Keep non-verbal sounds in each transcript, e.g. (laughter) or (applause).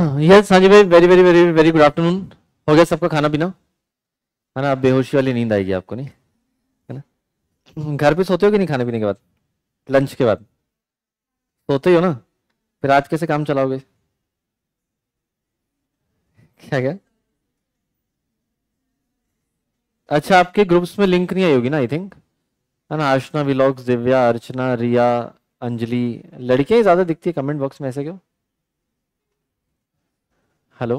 yes हाँ, संजय हाँ भाई very very very very good afternoon हो गया सबका खाना पीना है ना आप बेहोशी वाली नींद आएगी आपको नहीं है ना घर पे सोते हो कि नहीं खाने पीने के बाद लंच के बाद सोते हो ना फिर आज कैसे काम चलाओगे क्या क्या अच्छा आपके ग्रुप्स में लिंक नहीं आई होगी ना आई थिंक है ना आशना विलॉग्स दिव्या अर्चना रिया अंजलि लड़कियां ज़्यादा दिखती है कमेंट बॉक्स में ऐसे क्यों हेलो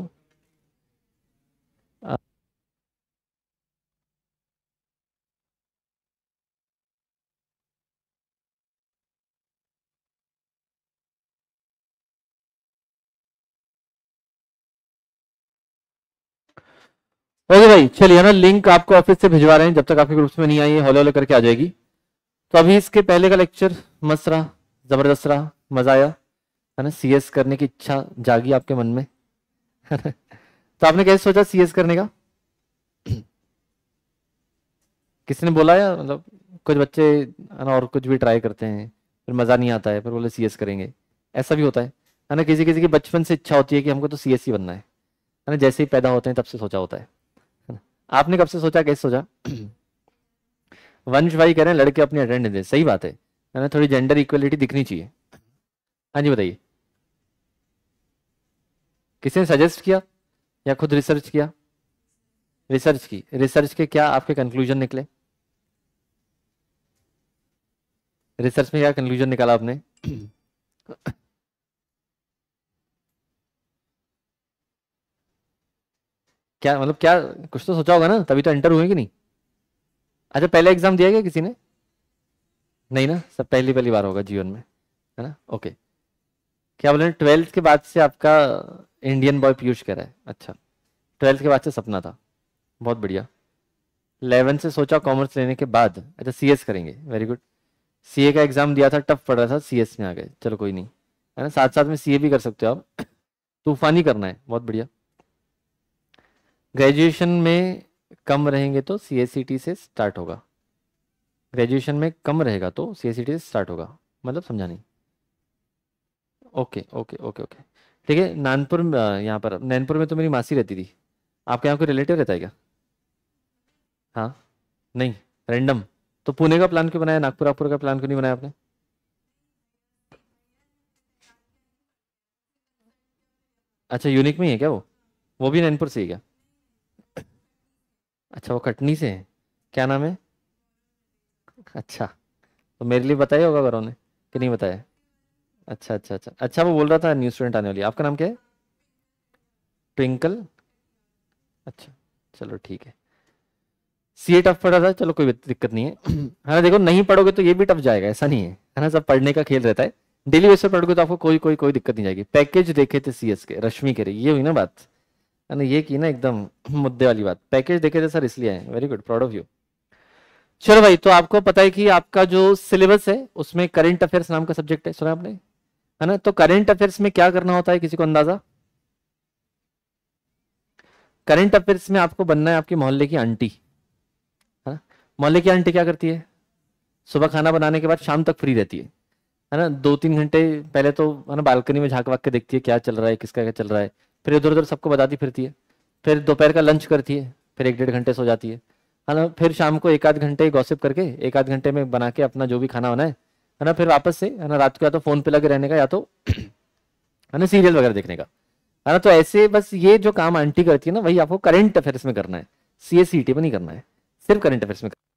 ओके भाई चलिए ना लिंक आपको ऑफिस से भिजवा रहे हैं जब तक आपके ग्रुप्स में नहीं आई है हौले हौले करके आ जाएगी तो अभी इसके पहले का लेक्चर मस्त रहा जबरदस्त रहा मजा आया है ना सीएस करने की इच्छा जागी आपके मन में (laughs) तो आपने कैसे सोचा सीएस करने का (clears throat) किसने बोला या मतलब कुछ बच्चे और कुछ भी ट्राई करते हैं फिर मज़ा नहीं आता है फिर बोले सीएस करेंगे ऐसा भी होता है है ना किसी किसी की बचपन से इच्छा होती है कि हमको तो सीएस ही बनना है है ना जैसे ही पैदा होते हैं तब से सोचा होता है आपने कब से सोचा कैसे सोचा (clears throat) वंश भाई कह रहे हैं लड़के अपनी अटेंडेंस सही बात है है ना थोड़ी जेंडर इक्वलिटी दिखनी चाहिए हाँ जी बताइए किसी ने सजेस्ट किया या खुद रिसर्च किया रिसर्च की रिसर्च के क्या आपके कंक्लूजन निकले रिसर्च में क्या कंक्लूजन निकाला आपने क्या मतलब क्या कुछ तो सोचा होगा ना तभी तो एंटर हुए कि नहीं अच्छा पहले एग्जाम दिया गया किसी ने नहीं ना सब पहली पहली बार होगा जीवन में है ना ओके क्या बोले ट्वेल्थ के बाद से आपका इंडियन बॉय पीयूष कर रहा है अच्छा ट्वेल्थ के बाद से सपना था बहुत बढ़िया इलेवन से सोचा कॉमर्स लेने के बाद अच्छा सी करेंगे वेरी गुड सी का एग्जाम दिया था टफ पड़ रहा था सी में आ गए चलो कोई नहीं है ना साथ साथ में सी भी कर सकते हो आप तूफानी करना है बहुत बढ़िया ग्रेजुएशन में कम रहेंगे तो सी से स्टार्ट होगा ग्रेजुएशन में कम रहेगा तो सी से स्टार्ट होगा मतलब समझा नहीं ओके ओके ओके ओके ठीक है नानपुर यहाँ पर नैनपुर में तो मेरी मासी रहती थी आपके यहाँ कोई रिलेटिव रहता है क्या हाँ नहीं रेंडम तो पुणे का प्लान क्यों बनाया नागपुर आगपुर का प्लान क्यों नहीं बनाया आपने अच्छा यूनिक में ही है क्या वो वो भी नैनपुर से ही क्या अच्छा वो कटनी से है क्या नाम है अच्छा तो मेरे लिए बताया होगा घरों ने कि नहीं बताया अच्छा अच्छा अच्छा अच्छा वो बोल रहा था न्यू स्टूडेंट आने वाली आपका नाम क्या है ट्विंकल अच्छा चलो ठीक है सी ए टफ पढ़ा था चलो कोई दिक्कत नहीं है है ना देखो नहीं पढ़ोगे तो ये भी टफ जाएगा ऐसा नहीं है है ना सब पढ़ने का खेल रहता है डेली बेस पर पढ़ोगे तो आपको कोई कोई कोई दिक्कत नहीं जाएगी पैकेज देखे थे सी के रश्मि के ये हुई ना बात है ना ये की ना एकदम मुद्दे वाली बात पैकेज देखे थे सर इसलिए आए very good proud of you चलो भाई तो आपको पता है कि आपका जो सिलेबस है उसमें करंट अफेयर्स नाम का सब्जेक्ट है सुना आपने है ना तो करंट अफेयर्स में क्या करना होता है किसी को अंदाजा करेंट अफेयर्स में आपको बनना है आपकी मोहल्ले की आंटी है ना मोहल्ले की आंटी क्या करती है सुबह खाना बनाने के बाद शाम तक फ्री रहती है है ना दो तीन घंटे पहले तो है ना बालकनी में झाँक वाक के देखती है क्या चल रहा है किसका क्या चल रहा है फिर इधर उधर सबको बताती फिरती है फिर दोपहर का लंच करती है फिर एक डेढ़ घंटे सो जाती है है ना फिर शाम को एक आध घंटे गॉसिप करके एक आध घंटे में बना के अपना जो भी खाना बनाए है ना फिर वापस से है ना रात को या तो फोन पे लगे रहने का या तो (clears throat) है ना सीरियल वगैरह देखने का है ना तो ऐसे बस ये जो काम आंटी करती है ना वही आपको करंट अफेयर्स में करना है सी एस सी टी में नहीं करना है सिर्फ करंट अफेयर्स में करना है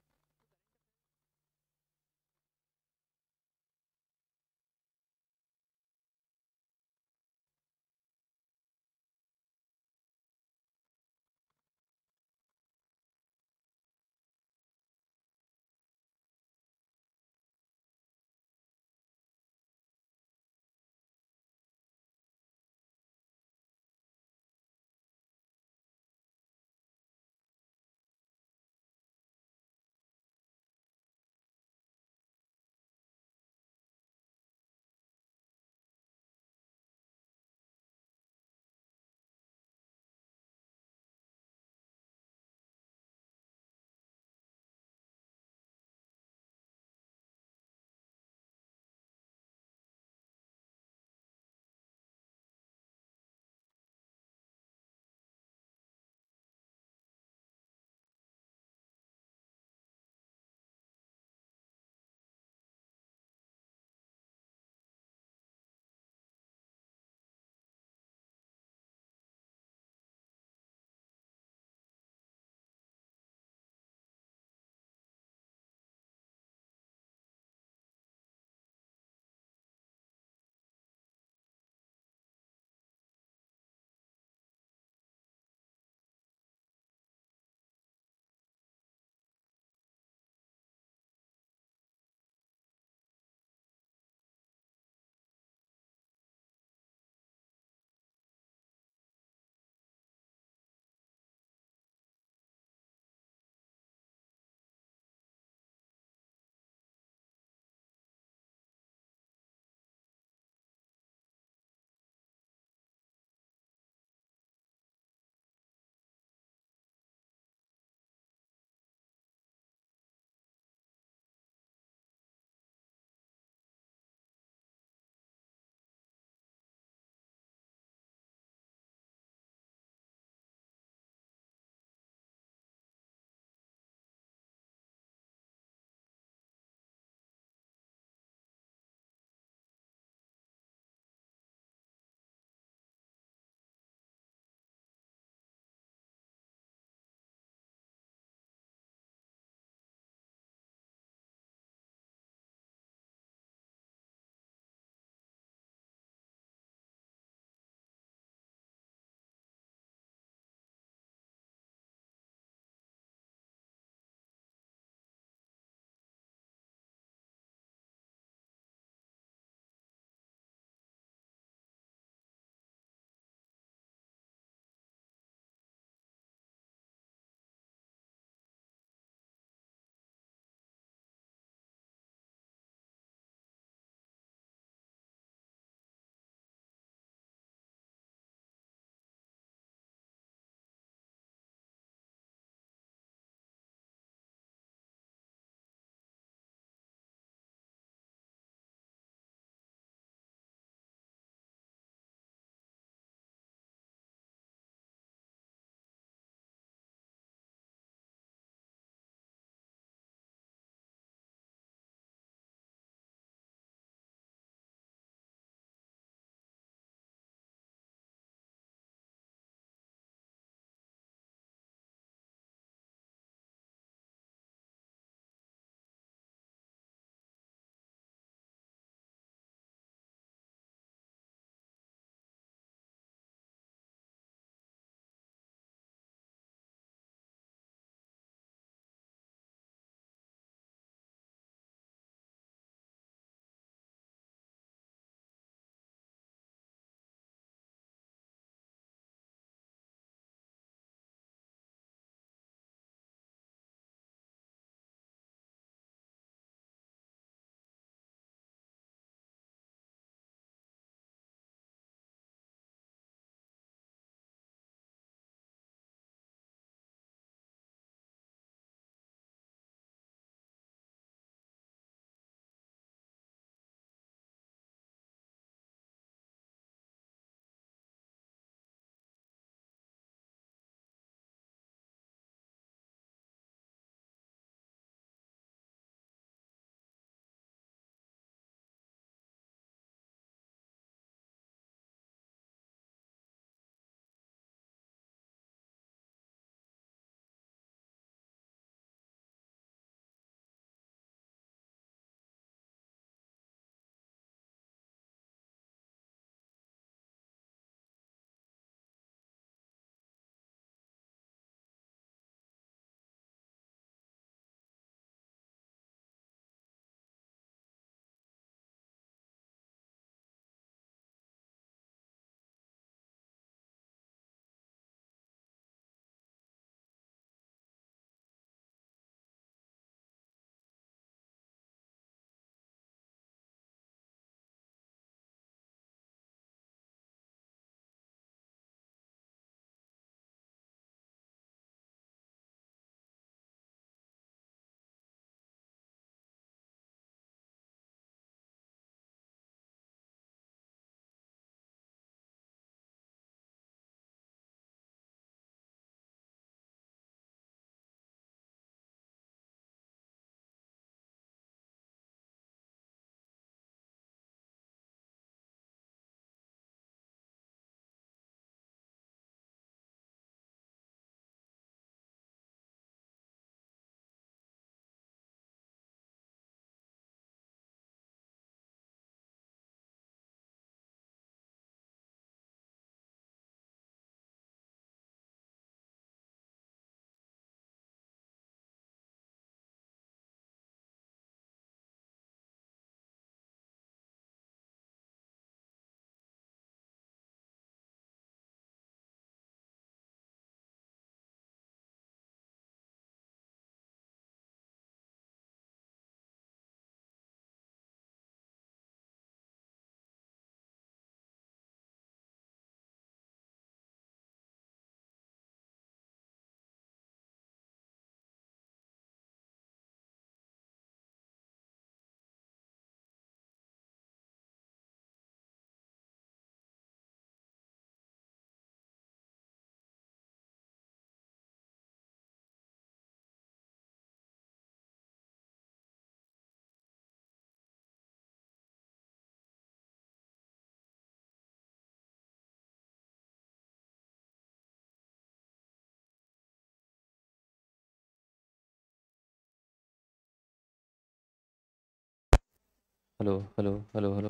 hello hello hello hello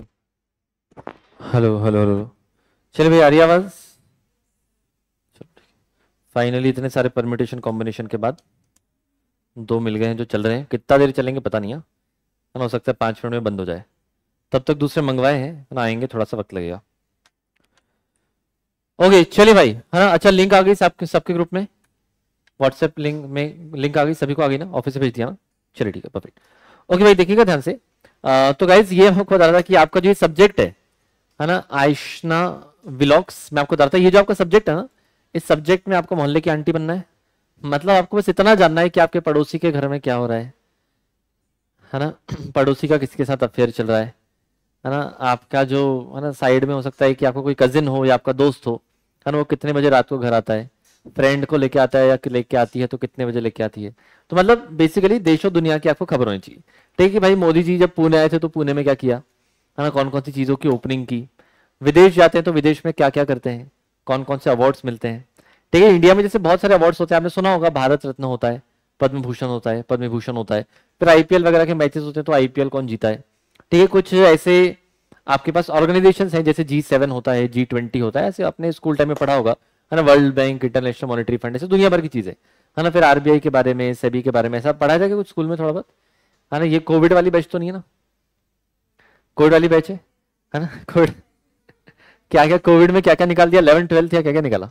hello hello hello चलिए भाई आ रही आवाज़ फाइनली इतने सारे परमिटेशन कॉम्बिनेशन के बाद दो मिल गए हैं जो चल रहे हैं कितना देर चलेंगे पता नहीं है ना हो सकता है पाँच मिनट में बंद हो जाए तब तक दूसरे मंगवाए हैं ना आएंगे थोड़ा सा वक्त लगेगा ओके चलिए भाई है ना अच्छा लिंक आ गई सबके सबके ग्रुप में व्हाट्सएप लिंक में लिंक आ गई सभी को आ गई ना ऑफिस से भेज दिया ना चलिए ठीक है परफेक्ट ओके भाई देखिएगा ध्यान से तो गाइज ये हमको बता रहा था कि आपका जो ये सब्जेक्ट है है ना आयुषना विलॉक्स मैं आपको बता रहा था ये जो आपका सब्जेक्ट है ना इस सब्जेक्ट में आपको मोहल्ले की आंटी बनना है मतलब आपको बस इतना जानना है कि आपके पड़ोसी के घर में क्या हो रहा है है ना (clears throat) पड़ोसी का किसके साथ अफेयर चल रहा है है ना आपका जो है ना साइड में हो सकता है कि आपका कोई कजिन हो या आपका दोस्त हो है ना वो कितने बजे रात को घर आता है फ्रेंड को लेके आता है या लेके आती है तो कितने बजे लेके आती है तो मतलब बेसिकली देशों दुनिया की आपको खबर होनी चाहिए ठीक है भाई मोदी जी जब पुणे आए थे तो पुणे में क्या किया है ना कौन कौन सी चीज़ों की ओपनिंग की विदेश जाते हैं तो विदेश में क्या क्या करते हैं कौन कौन से अवार्ड्स मिलते हैं ठीक है इंडिया में जैसे बहुत सारे अवार्ड्स होते हैं आपने सुना होगा भारत रत्न होता है पद्म भूषण होता है पद्म भूषण होता है फिर आईपीएल वगैरह के मैचेस होते हैं तो आईपीएल कौन जीता है ठीक है कुछ ऐसे आपके पास ऑर्गेनाइजेशन हैं जैसे जी सेवन होता है जी ट्वेंटी होता है ऐसे आपने स्कूल टाइम में पढ़ा होगा है ना World Bank International Monetary Fund ऐसे दुनिया भर की चीजें है ना फिर आरबीआई के बारे में सेबी e के बारे में ऐसा पढ़ा जाएगा कुछ स्कूल में थोड़ा बहुत है ना ये कोविड वाली बैच तो नहीं है ना कोविड वाली बैच है है ना कोविड क्या क्या कोविड में क्या क्या निकाल दिया इलेवन ट्वेल्थ या क्या क्या निकाला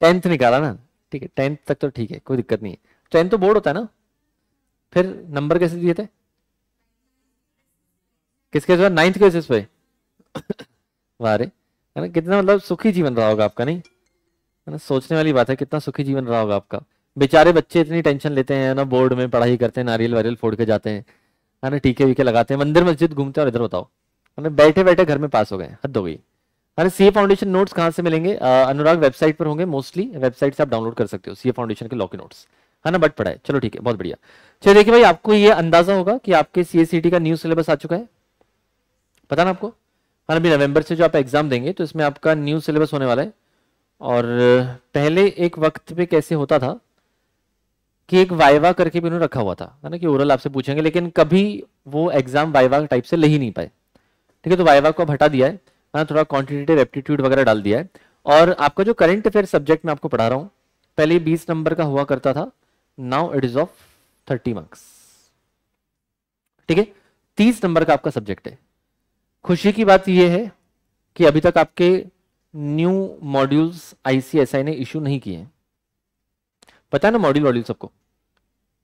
टेंथ निकाला ना ठीक है टेंथ तक तो ठीक है कोई दिक्कत नहीं है टेंथ तो बोर्ड होता है ना फिर नंबर कैसे दिए थे किसके नाइन्थ के बेसिस पे (coughs) है ना कितना मतलब सुखी जीवन रहा होगा आपका नहीं ना सोचने वाली बात है कितना सुखी जीवन रहा होगा आपका बेचारे बच्चे इतनी टेंशन लेते हैं ना बोर्ड में पढ़ाई करते हैं नारियल वारियल फोड़ के जाते हैं है ना टीके वीके लगाते हैं मंदिर मस्जिद घूमते हैं और इधर बताओ ना बैठे बैठे घर में पास हो गए हद हो गई अरे सी फाउंडेशन नोट्स कहाँ से मिलेंगे अनुराग वेबसाइट पर होंगे मोस्टली वेबसाइट से आप डाउनलोड कर सकते हो सी फाउंडेशन के लॉकी नोट्स है ना बट पढ़ा है चलो ठीक है बहुत बढ़िया चलिए देखिए भाई आपको ये अंदाजा होगा कि आपके सी का न्यू सिलेबस आ चुका है पता ना आपको ना हाँ, अभी नवंबर से जो आप एग्जाम देंगे तो इसमें आपका न्यू सिलेबस होने वाला है और पहले एक वक्त पे कैसे होता था कि एक वाइवा करके भी उन्होंने रखा हुआ था है ना कि ओरल आपसे पूछेंगे लेकिन कभी वो एग्जाम वाइवा टाइप से ले ही नहीं पाए ठीक है तो वाइवा को हटा दिया है ना थोड़ा क्वान्टिटेटिव एप्टीट्यूड वगैरह डाल दिया है और आपका जो करंट अफेयर सब्जेक्ट में आपको पढ़ा रहा हूँ पहले बीस नंबर का हुआ करता था now it is of thirty marks ठीक है तीस नंबर का आपका सब्जेक्ट है खुशी की बात यह है कि अभी तक आपके न्यू मॉड्यूल्स आईसीएसआई ने इशू नहीं किए पता है ना मॉड्यूल वॉड्यूल सबको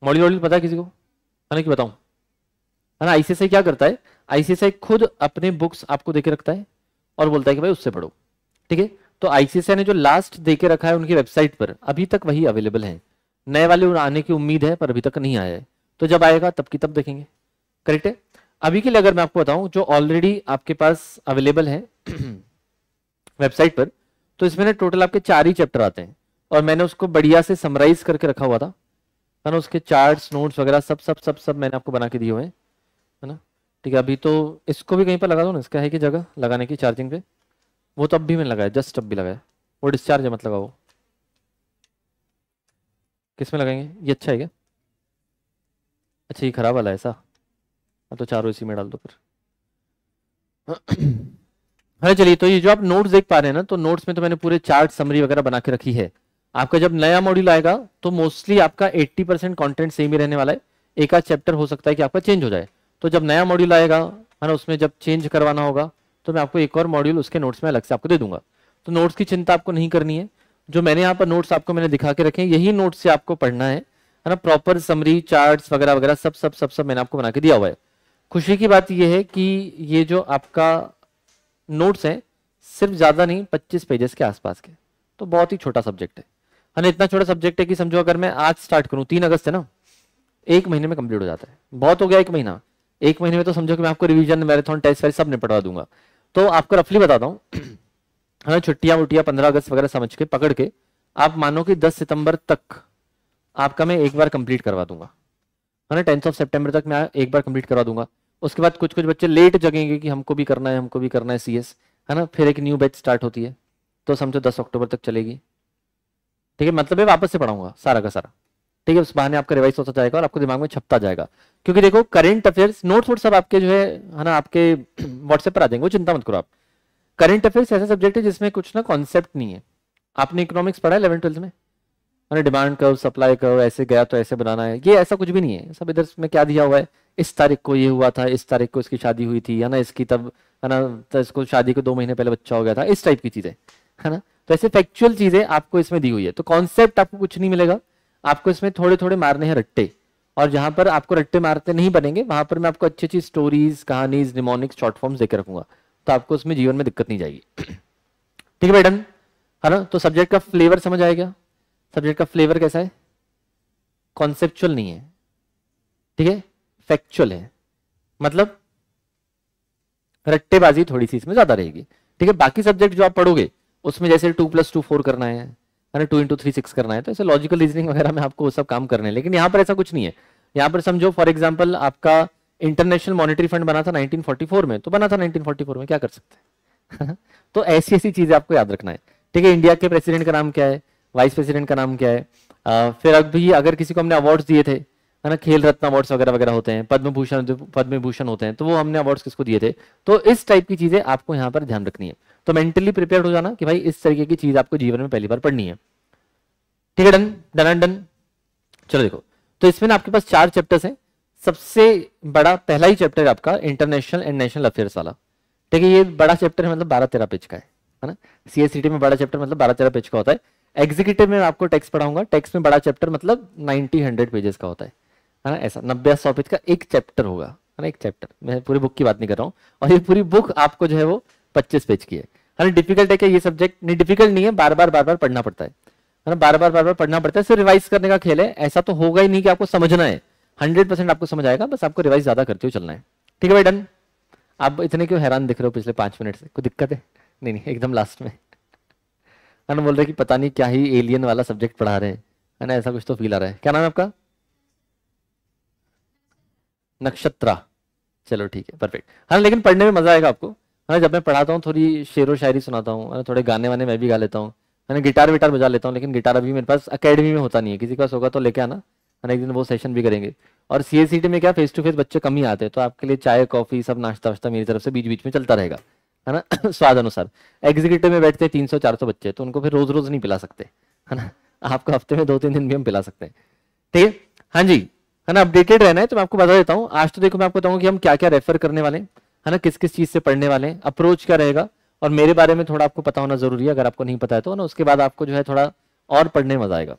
मॉड्यूल वॉड्यूल पता है किसी को है ना कि बताऊं है ना आईसीएसआई क्या करता है आईसीएसआई खुद अपने बुक्स आपको देके रखता है और बोलता है कि भाई उससे पढ़ो ठीक है तो आईसीएसआई ने जो लास्ट दे के रखा है उनकी वेबसाइट पर अभी तक वही अवेलेबल है नए वाले आने की उम्मीद है पर अभी तक नहीं आया है तो जब आएगा तब की तब देखेंगे करेक्ट है अभी के लिए अगर मैं आपको बताऊं जो ऑलरेडी आपके पास अवेलेबल है वेबसाइट पर तो इसमें ना टोटल आपके चार ही चैप्टर आते हैं और मैंने उसको बढ़िया से समराइज करके रखा हुआ था है ना उसके चार्ट्स नोट्स वगैरह सब सब सब सब मैंने आपको बना के दिए हुए हैं है ना ठीक है अभी तो इसको भी कहीं पर लगा दो ना इसका है कि जगह लगाने की चार्जिंग पे वो तो अब भी मैंने लगाया जस्ट अब भी लगाया वो डिस्चार्ज है मत लगाओ किस में लगाएंगे ये अच्छा है क्या अच्छा ये खराब वाला है ऐसा हाँ, तो चारों इसी में डाल दो फिर हाँ चलिए तो ये जो आप नोट्स देख पा रहे हैं ना तो नोट्स में तो मैंने पूरे चार्ट समरी वगैरह बना के रखी है आपका जब नया मॉड्यूल आएगा तो मोस्टली आपका 80 परसेंट कॉन्टेंट सेम ही रहने वाला है एक आध चैप्टर हो सकता है कि आपका चेंज हो जाए तो जब नया मॉड्यूल आएगा है ना उसमें जब चेंज करवाना होगा तो मैं आपको एक और मॉड्यूल उसके नोट्स में अलग से आपको दे दूंगा तो नोट्स की चिंता आपको नहीं करनी है जो मैंने यहाँ पर नोट्स आपको मैंने दिखा के रखे हैं यही नोट्स से आपको पढ़ना है है ना प्रॉपर समरी चार्ट वगैरह वगैरह सब सब सब सब मैंने आपको बना के दिया हुआ है खुशी की बात यह है कि ये जो आपका नोट्स हैं सिर्फ ज़्यादा नहीं पच्चीस पेजेस के आसपास के तो बहुत ही छोटा सब्जेक्ट है है इतना छोटा सब्जेक्ट है कि समझो अगर मैं आज स्टार्ट करूँ तीन अगस्त है ना एक महीने में कंप्लीट हो जाता है बहुत हो गया एक महीना एक महीने में तो समझो कि मैं आपको रिवीजन मैराथन टेस्ट वाइज सब निपटवा दूंगा तो आपको रफली बताता हूँ (clears throat) हाँ छुट्टियाँ उट्टियां पंद्रह अगस्त वगैरह समझ के पकड़ के आप मानो कि दस सितंबर तक आपका मैं एक बार कंप्लीट करवा दूंगा है ना टेंथ ऑफ सेप्टेम्बर तक मैं एक बार कंप्लीट करवा दूंगा उसके बाद कुछ कुछ बच्चे लेट जगेंगे कि हमको भी करना है हमको भी करना है सी है ना फिर एक न्यू बैच स्टार्ट होती है तो समझो दस अक्टूबर तक चलेगी ठीक है मतलब मैं वापस से पढ़ाऊंगा सारा का सारा ठीक है उस बहाने आपका रिवाइज होता जाएगा और आपको दिमाग में छपता जाएगा क्योंकि देखो करंट अफेयर्स नोट्स वोट सब आपके जो है ना आपके व्हाट्सएप पर आ जाएंगे वो चिंता मत करो आप करंट अफेयर्स ऐसा सब्जेक्ट है जिसमें कुछ ना कॉन्सेप्ट नहीं है आपने इकोनॉमिक्स पढ़ा है इलेवन ट्वेल्थ में डिमांड करो सप्लाई करो ऐसे गया तो ऐसे बनाना है ये ऐसा कुछ भी नहीं है सब इधर में क्या दिया हुआ है इस तारीख को ये हुआ था इस तारीख को इसकी शादी हुई थी है ना इसकी तब है ना तो इसको शादी के दो महीने पहले बच्चा हो गया था इस टाइप की चीज़ें है ना तो ऐसे फैक्चुअल चीज़ें आपको इसमें दी हुई है तो कॉन्सेप्ट आपको कुछ नहीं मिलेगा आपको इसमें थोड़े थोड़े मारने हैं रट्टे और जहां पर आपको रट्टे मारते नहीं बनेंगे वहां पर मैं आपको अच्छी अच्छी स्टोरीज कहानीज निमोनिक शॉर्ट फॉर्म्स देकर रखूंगा तो आपको उसमें जीवन में दिक्कत नहीं जाएगी (clears throat) ठीक है मैडम है ना तो सब्जेक्ट का फ्लेवर समझ आएगा सब्जेक्ट का फ्लेवर कैसा है कॉन्सेप्चुअल नहीं है ठीक है फैक्चुअल है मतलब रट्टेबाजी थोड़ी सी इसमें ज्यादा रहेगी ठीक है बाकी सब्जेक्ट जो आप पढ़ोगे उसमें जैसे टू प्लस टू फोर करना है टू इंटू थ्री सिक्स करना है तो ऐसे लॉजिकल रीजनिंग वगैरह में आपको वो सब काम करने लेकिन यहाँ पर ऐसा कुछ नहीं है यहां पर समझो फॉर एग्जाम्पल आपका इंटरनेशनल मॉनिटरी फंड बना था 1944 में तो बना था 1944 में क्या कर सकते हैं (laughs) तो ऐसी ऐसी चीजें आपको याद रखना है ठीक है इंडिया के प्रेसिडेंट का नाम क्या है वाइस प्रेसिडेंट का नाम क्या है आ, फिर अभी अगर किसी को हमने अवार्ड्स दिए थे है ना खेल रत्न अवार्ड्स वगैरह वगैरह होते हैं पद्म भूषण पद्म भूषण होते हैं तो वो हमने अवार्ड्स किसको दिए थे तो इस टाइप की चीजें आपको यहाँ पर ध्यान रखनी है तो मेंटली प्रिपेयर हो जाना कि भाई इस तरीके की चीज आपको जीवन में पहली बार पढ़नी है ठीक है डन डन डन चलो देखो तो इसमें आपके पास चार चैप्टर्स हैं सबसे बड़ा पहला ही चैप्टर आपका इंटरनेशनल एंड नेशनल अफेयर्स वाला ठीक है ये बड़ा चैप्टर है मतलब बारह तेरह पेज का है ना सीएससीटी e में बड़ा चैप्टर मतलब बारह तेरह पेज का होता है एग्जीक्यूटिव में आपको टेक्स्ट पढ़ाऊंगा टेक्स्ट में बड़ा चैप्टर मतलब नाइनटी हंड्रेड पेजेस का होता है है ना ऐसा नब्बे सौ पेज का एक चैप्टर होगा है ना एक चैप्टर मैं पूरी बुक की बात नहीं कर रहा हूँ और ये पूरी बुक आपको जो है वो पच्चीस पेज की है है ना डिफिकल्ट है क्या ये सब्जेक्ट नहीं डिफिकल्ट नहीं है बार बार बार बार पढ़ना पड़ता है है ना बार बार बार बार पढ़ना पड़ता है सिर्फ रिवाइज करने का खेल है ऐसा तो होगा ही नहीं कि आपको समझना है हंड्रेड परसेंट आपको समझ आएगा बस आपको रिवाइज ज्यादा करते हुए चलना है ठीक है भाई डन आप इतने क्यों हैरान दिख रहे हो पिछले पांच मिनट से कोई दिक्कत है नहीं नहीं एकदम लास्ट में है ना बोल रहे कि पता नहीं क्या ही एलियन वाला सब्जेक्ट पढ़ा रहे हैं है ना ऐसा कुछ तो फील आ रहा है क्या नाम है आपका नक्षत्रा चलो ठीक है परफेक्ट हाँ लेकिन पढ़ने में मज़ा आएगा आपको है हाँ, जब मैं पढ़ाता हूँ थोड़ी शेर व शायरी सुनाता हूँ थोड़े गाने वाने मैं भी गा लेता हूँ है गिटार विटार बजा लेता हूँ लेकिन गिटार अभी मेरे पास अकेडमी में होता नहीं है किसी के पास होगा तो लेके आना है एक दिन वो सेशन भी करेंगे और सी एस में क्या फेस टू फेस बच्चे कम ही आते हैं तो आपके लिए चाय कॉफ़ी सब नाश्ता वाश्ता मेरी तरफ से बीच बीच में चलता रहेगा है ना (coughs) स्वाद अनुसार एग्जीक्यूटिव में बैठते हैं तीन सौ चार सौ बच्चे तो उनको फिर रोज़ रोज़ नहीं पिला सकते है ना आपको हफ्ते में दो तीन दिन भी हम पिला सकते हैं ठीक है हाँ जी है ना अपडेटेड रहना है तो मैं आपको बता देता हूँ आज तो देखो मैं आपको बताऊँ कि हम क्या क्या रेफर करने वाले है ना किस किस चीज़ से पढ़ने वाले हैं अप्रोच क्या रहेगा और मेरे बारे में थोड़ा आपको पता होना जरूरी है अगर आपको नहीं पता है तो ना उसके बाद आपको जो है थोड़ा और पढ़ने मजा आएगा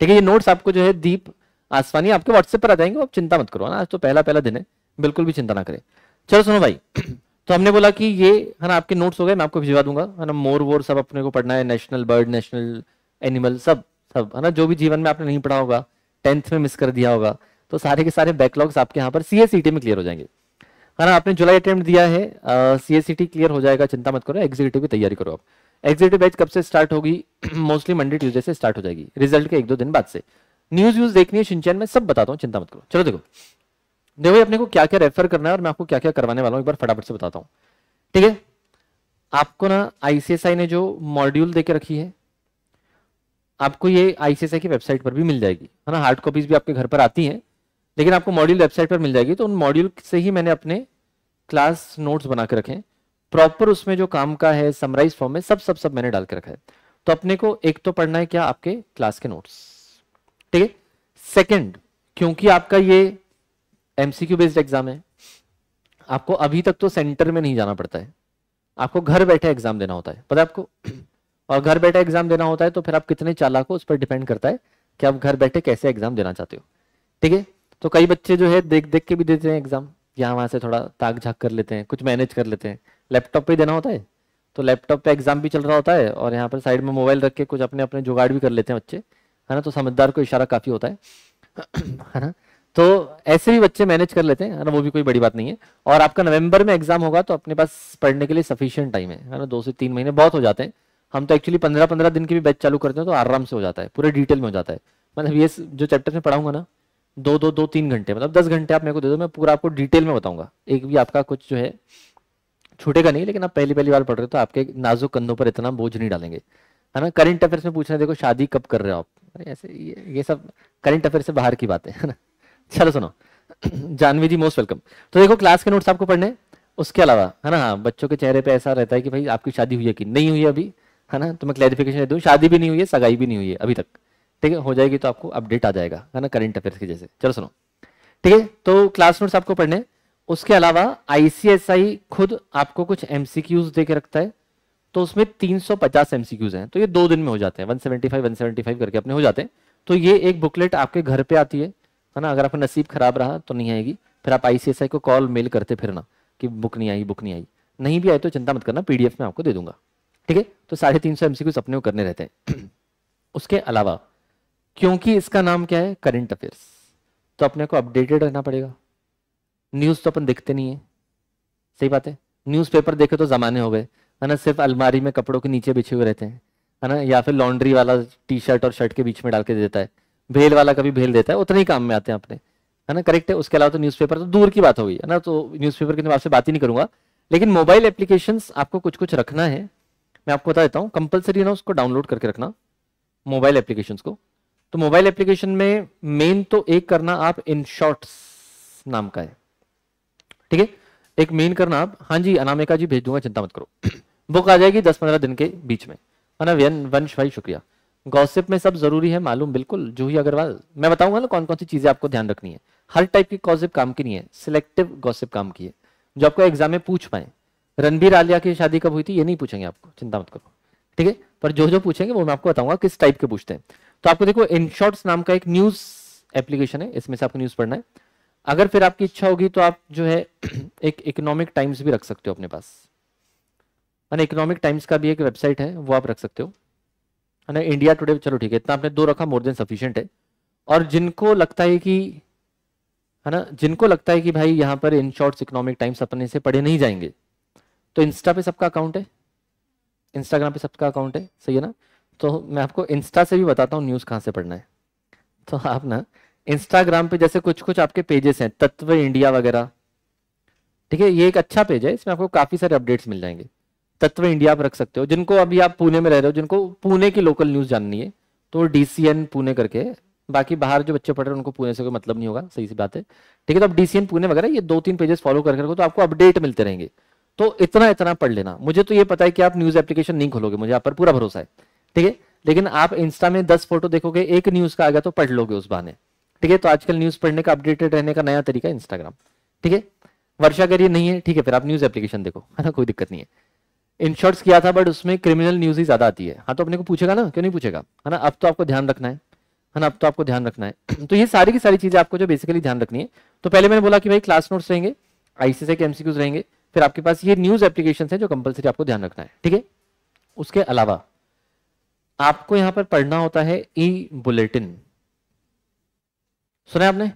ठीक है ये नोट्स आपको जो है दीप आसमानी आपके व्हाट्सएप पर आ जाएंगे आप चिंता मत करो ना आज तो पहला पहला दिन है बिल्कुल भी चिंता ना करें चलो सुनो भाई तो हमने बोला कि ये है ना आपके नोट्स हो गए मैं आपको भिजवा दूंगा है ना मोर वोर सब अपने को पढ़ना है नेशनल बर्ड नेशनल एनिमल सब सब है ना जो भी जीवन में आपने नहीं पढ़ा होगा टेंथ में मिस कर दिया होगा तो सारे के सारे बैकलॉग्स आपके यहाँ पर सी e में क्लियर हो जाएंगे है ना आपने जुलाई अटेम्प्ट दिया है सी एस क्लियर हो जाएगा चिंता मत करो एग्जीक्यूटिव की तैयारी करो आप एग्जीक्यूटिव बैच कब से स्टार्ट होगी मोस्टली मंडे ट्यूजडे से स्टार्ट हो जाएगी रिजल्ट के एक दो दिन बाद से न्यूज व्यूज देखनी है शिंचन में सब बताता हूँ चिंता मत करो चलो देखो देखो अपने को क्या क्या रेफर करना है और मैं आपको क्या क्या करवाने वाला हूँ एक बार फटाफट से बताता हूँ ठीक है आपको ना आईसीएसआई ने जो मॉड्यूल देकर रखी है आपको ये आईसीएसआई की वेबसाइट पर भी मिल जाएगी है ना हार्ड कॉपीज भी आपके घर पर आती हैं लेकिन आपको मॉड्यूल वेबसाइट पर मिल जाएगी तो उन मॉड्यूल से ही मैंने अपने क्लास नोट्स बना के रखे प्रॉपर उसमें जो काम का है समराइज फॉर्म में सब सब सब मैंने डाल के रखा है तो अपने को एक तो पढ़ना है क्या आपके क्लास के नोट्स ठीक है सेकेंड क्योंकि आपका ये एमसीक्यू बेस्ड एग्जाम है आपको अभी तक तो सेंटर में नहीं जाना पड़ता है आपको घर बैठे एग्जाम देना होता है पता है आपको और घर बैठे एग्जाम देना होता है तो फिर आप कितने चालाक हो उस पर डिपेंड करता है कि आप घर बैठे कैसे एग्जाम देना चाहते हो ठीक है तो कई बच्चे जो है देख देख के भी देते हैं एग्जाम यहाँ वहाँ से थोड़ा ताक झाक कर लेते हैं कुछ मैनेज कर लेते हैं लैपटॉप पे देना होता है तो लैपटॉप पे एग्जाम भी चल रहा होता है और यहाँ पर साइड में मोबाइल रख के कुछ अपने अपने जुगाड़ भी कर लेते हैं बच्चे है ना तो समझदार को इशारा काफ़ी होता है (clears throat) है ना तो ऐसे भी बच्चे मैनेज कर लेते हैं है ना वो भी कोई बड़ी बात नहीं है और आपका नवंबर में एग्जाम होगा तो अपने पास पढ़ने के लिए सफिशियंट टाइम है है ना दो से तीन महीने बहुत हो जाते हैं हम तो एक्चुअली पंद्रह पंद्रह दिन की भी बैच चालू करते हैं तो आराम से हो जाता है पूरे डिटेल में हो जाता है मतलब ये जो चैप्टर में पढ़ाऊंगा ना दो दो दो तीन घंटे मतलब दस घंटे आप मेरे को दे दो मैं पूरा आपको डिटेल में बताऊंगा एक भी आपका कुछ जो है छूटेगा नहीं लेकिन आप पहली पहली बार पढ़ रहे हो तो आपके नाजुक कंधों पर इतना बोझ नहीं डालेंगे है ना करंट अफेयर्स में पूछना देखो शादी कब कर रहे हो आप ऐसे ये ये सब करंट अफेयर से बाहर की बात है ना चलो सुनो (clears throat) जानवी जी मोस्ट वेलकम तो देखो क्लास के नोट्स आपको पढ़ने उसके अलावा है ना हाँ बच्चों के चेहरे पे ऐसा रहता है कि भाई आपकी शादी हुई है कि नहीं हुई अभी है ना तो मैं क्लैरिफिकेशन दे दूँ शादी भी नहीं हुई है सगाई भी नहीं हुई है अभी तक ठीक है हो जाएगी तो आपको अपडेट आ जाएगा है ना करंट अफेयर्स की जैसे चलो सुनो ठीक है तो क्लास नोट्स आपको पढ़ने उसके अलावा आईसीएसआई खुद आपको कुछ एम दे के रखता है तो उसमें तीन सौ हैं तो ये दो दिन में हो जाते हैं वन सेवेंटी करके अपने हो जाते हैं तो ये एक बुकलेट आपके घर पे आती है है ना अगर आपका नसीब खराब रहा तो नहीं आएगी फिर आप आईसीएसआई को कॉल मेल करते फिर ना कि बुक नहीं आई बुक नहीं आई नहीं भी आई तो चिंता मत करना पीडीएफ में आपको दे दूंगा ठीक है तो साढ़े तीन सौ एमसीक्यूज अपने को करने रहते हैं (clears throat) उसके अलावा क्योंकि इसका नाम क्या है करंट अफेयर्स तो अपने को अपडेटेड रहना पड़ेगा न्यूज़ तो अपन देखते नहीं है सही बात है न्यूज पेपर देखे तो ज़माने हो गए है ना सिर्फ अलमारी में कपड़ों के नीचे बिछे हुए रहते हैं है ना या फिर लॉन्ड्री वाला टी शर्ट और शर्ट के बीच में डाल के देता है भेल वाला कभी भेल देता है उतने ही काम में आते हैं अपने है ना करेक्ट है उसके अलावा तो न्यूज़पेपर तो दूर की बात हो गई है ना तो न्यूज़पेपर की आपसे बात ही नहीं करूंगा लेकिन मोबाइल एप्लीकेशंस आपको कुछ कुछ रखना है मैं आपको बता देता हूँ कंपलसरी ना उसको डाउनलोड करके रखना मोबाइल एप्लीकेशन को तो मोबाइल एप्लीकेशन में मेन तो एक करना आप इन शॉर्ट नाम का है ठीक है एक मेन करना आप हाँ जी अनामिका जी भेज दूंगा चिंता मत करो बुक (clears throat) आ जाएगी दस पंद्रह दिन के बीच में है ना वंश भाई शुक्रिया गॉसिप में सब जरूरी है मालूम बिल्कुल जूही अग्रवाल मैं बताऊंगा ना कौन कौन सी चीजें आपको ध्यान रखनी है हर टाइप की गॉसिप काम की नहीं है सिलेक्टिव गॉसिप काम की है जो आपको एग्जाम में पूछ पाए रणबीर आलिया की शादी कब हुई थी ये नहीं पूछेंगे आपको चिंता मत करो ठीक है पर जो जो पूछेंगे वो मैं आपको बताऊंगा किस टाइप के पूछते हैं तो आपको देखो इनशॉर्ट्स नाम का एक न्यूज एप्लीकेशन है इसमें से आपको न्यूज पढ़ना है अगर फिर आपकी इच्छा होगी तो आप जो है (clears throat) एक इकोनॉमिक टाइम्स भी रख सकते हो अपने पास है ना इकोनॉमिक टाइम्स का भी एक वेबसाइट है वो आप रख सकते हो है ना इंडिया टुडे चलो ठीक है इतना आपने दो रखा मोर देन सफिशियंट है और जिनको लगता है कि है ना जिनको लगता है कि भाई यहाँ पर इन शॉर्ट्स इकोनॉमिक टाइम्स अपने से पढ़े नहीं जाएंगे तो इंस्टा पे सबका अकाउंट है इंस्टाग्राम पे सबका अकाउंट है सही है ना तो मैं आपको इंस्टा से भी बताता हूँ न्यूज़ कहाँ से पढ़ना है तो आप ना इंस्टाग्राम पे जैसे कुछ कुछ आपके पेजेस हैं तत्व इंडिया वगैरह ठीक है ये एक अच्छा पेज है इसमें आपको काफ़ी सारे अपडेट्स मिल जाएंगे तत्व इंडिया आप रख सकते हो जिनको अभी आप पुणे में रह रहे हो जिनको पुणे की लोकल न्यूज़ जाननी है तो डी पुणे करके बाकी बाहर जो बच्चे पढ़ रहे हैं उनको पुणे से कोई मतलब नहीं होगा सही सी बात है ठीक है तो आप डीसीएन पुणे वगैरह ये दो तीन पेजेस फॉलो कर करो तो आपको अपडेट मिलते रहेंगे तो इतना इतना पढ़ लेना मुझे तो ये पता है कि आप न्यूज एप्लीकेशन नहीं खोलोगे मुझे आप पर पूरा भरोसा है ठीक है लेकिन आप इंस्टा में दस फोटो देखोगे एक न्यूज का आ गया तो पढ़ लोगे उस बहाने ठीक है तो आजकल न्यूज पढ़ने का अपडेटेड रहने का नया तरीका इंस्टाग्राम ठीक है वर्षा अगर ये नहीं है ठीक है फिर आप न्यूज एप्लीकेशन देखो है ना कोई दिक्कत नहीं है इन शॉर्ट्स किया था बट उसमें क्रिमिनल न्यूज ही ज्यादा आती है हाँ तो अपने को पूछेगा ना क्यों नहीं पूछेगा है ना अब तो आपको ध्यान रखना है है ना अब तो आपको ध्यान रखना है (clears throat) तो ये सारी की सारी चीजें आपको जो बेसिकली ध्यान रखनी है तो पहले मैंने बोला कि भाई क्लास नोट्स रहेंगे आईसीसी के एमसीक्यूज रहेंगे फिर आपके पास ये न्यूज एप्लीकेशन है जो कंपलसरी आपको ध्यान रखना है ठीक है उसके अलावा आपको यहां पर पढ़ना होता है ई बुलेटिन सुना आपने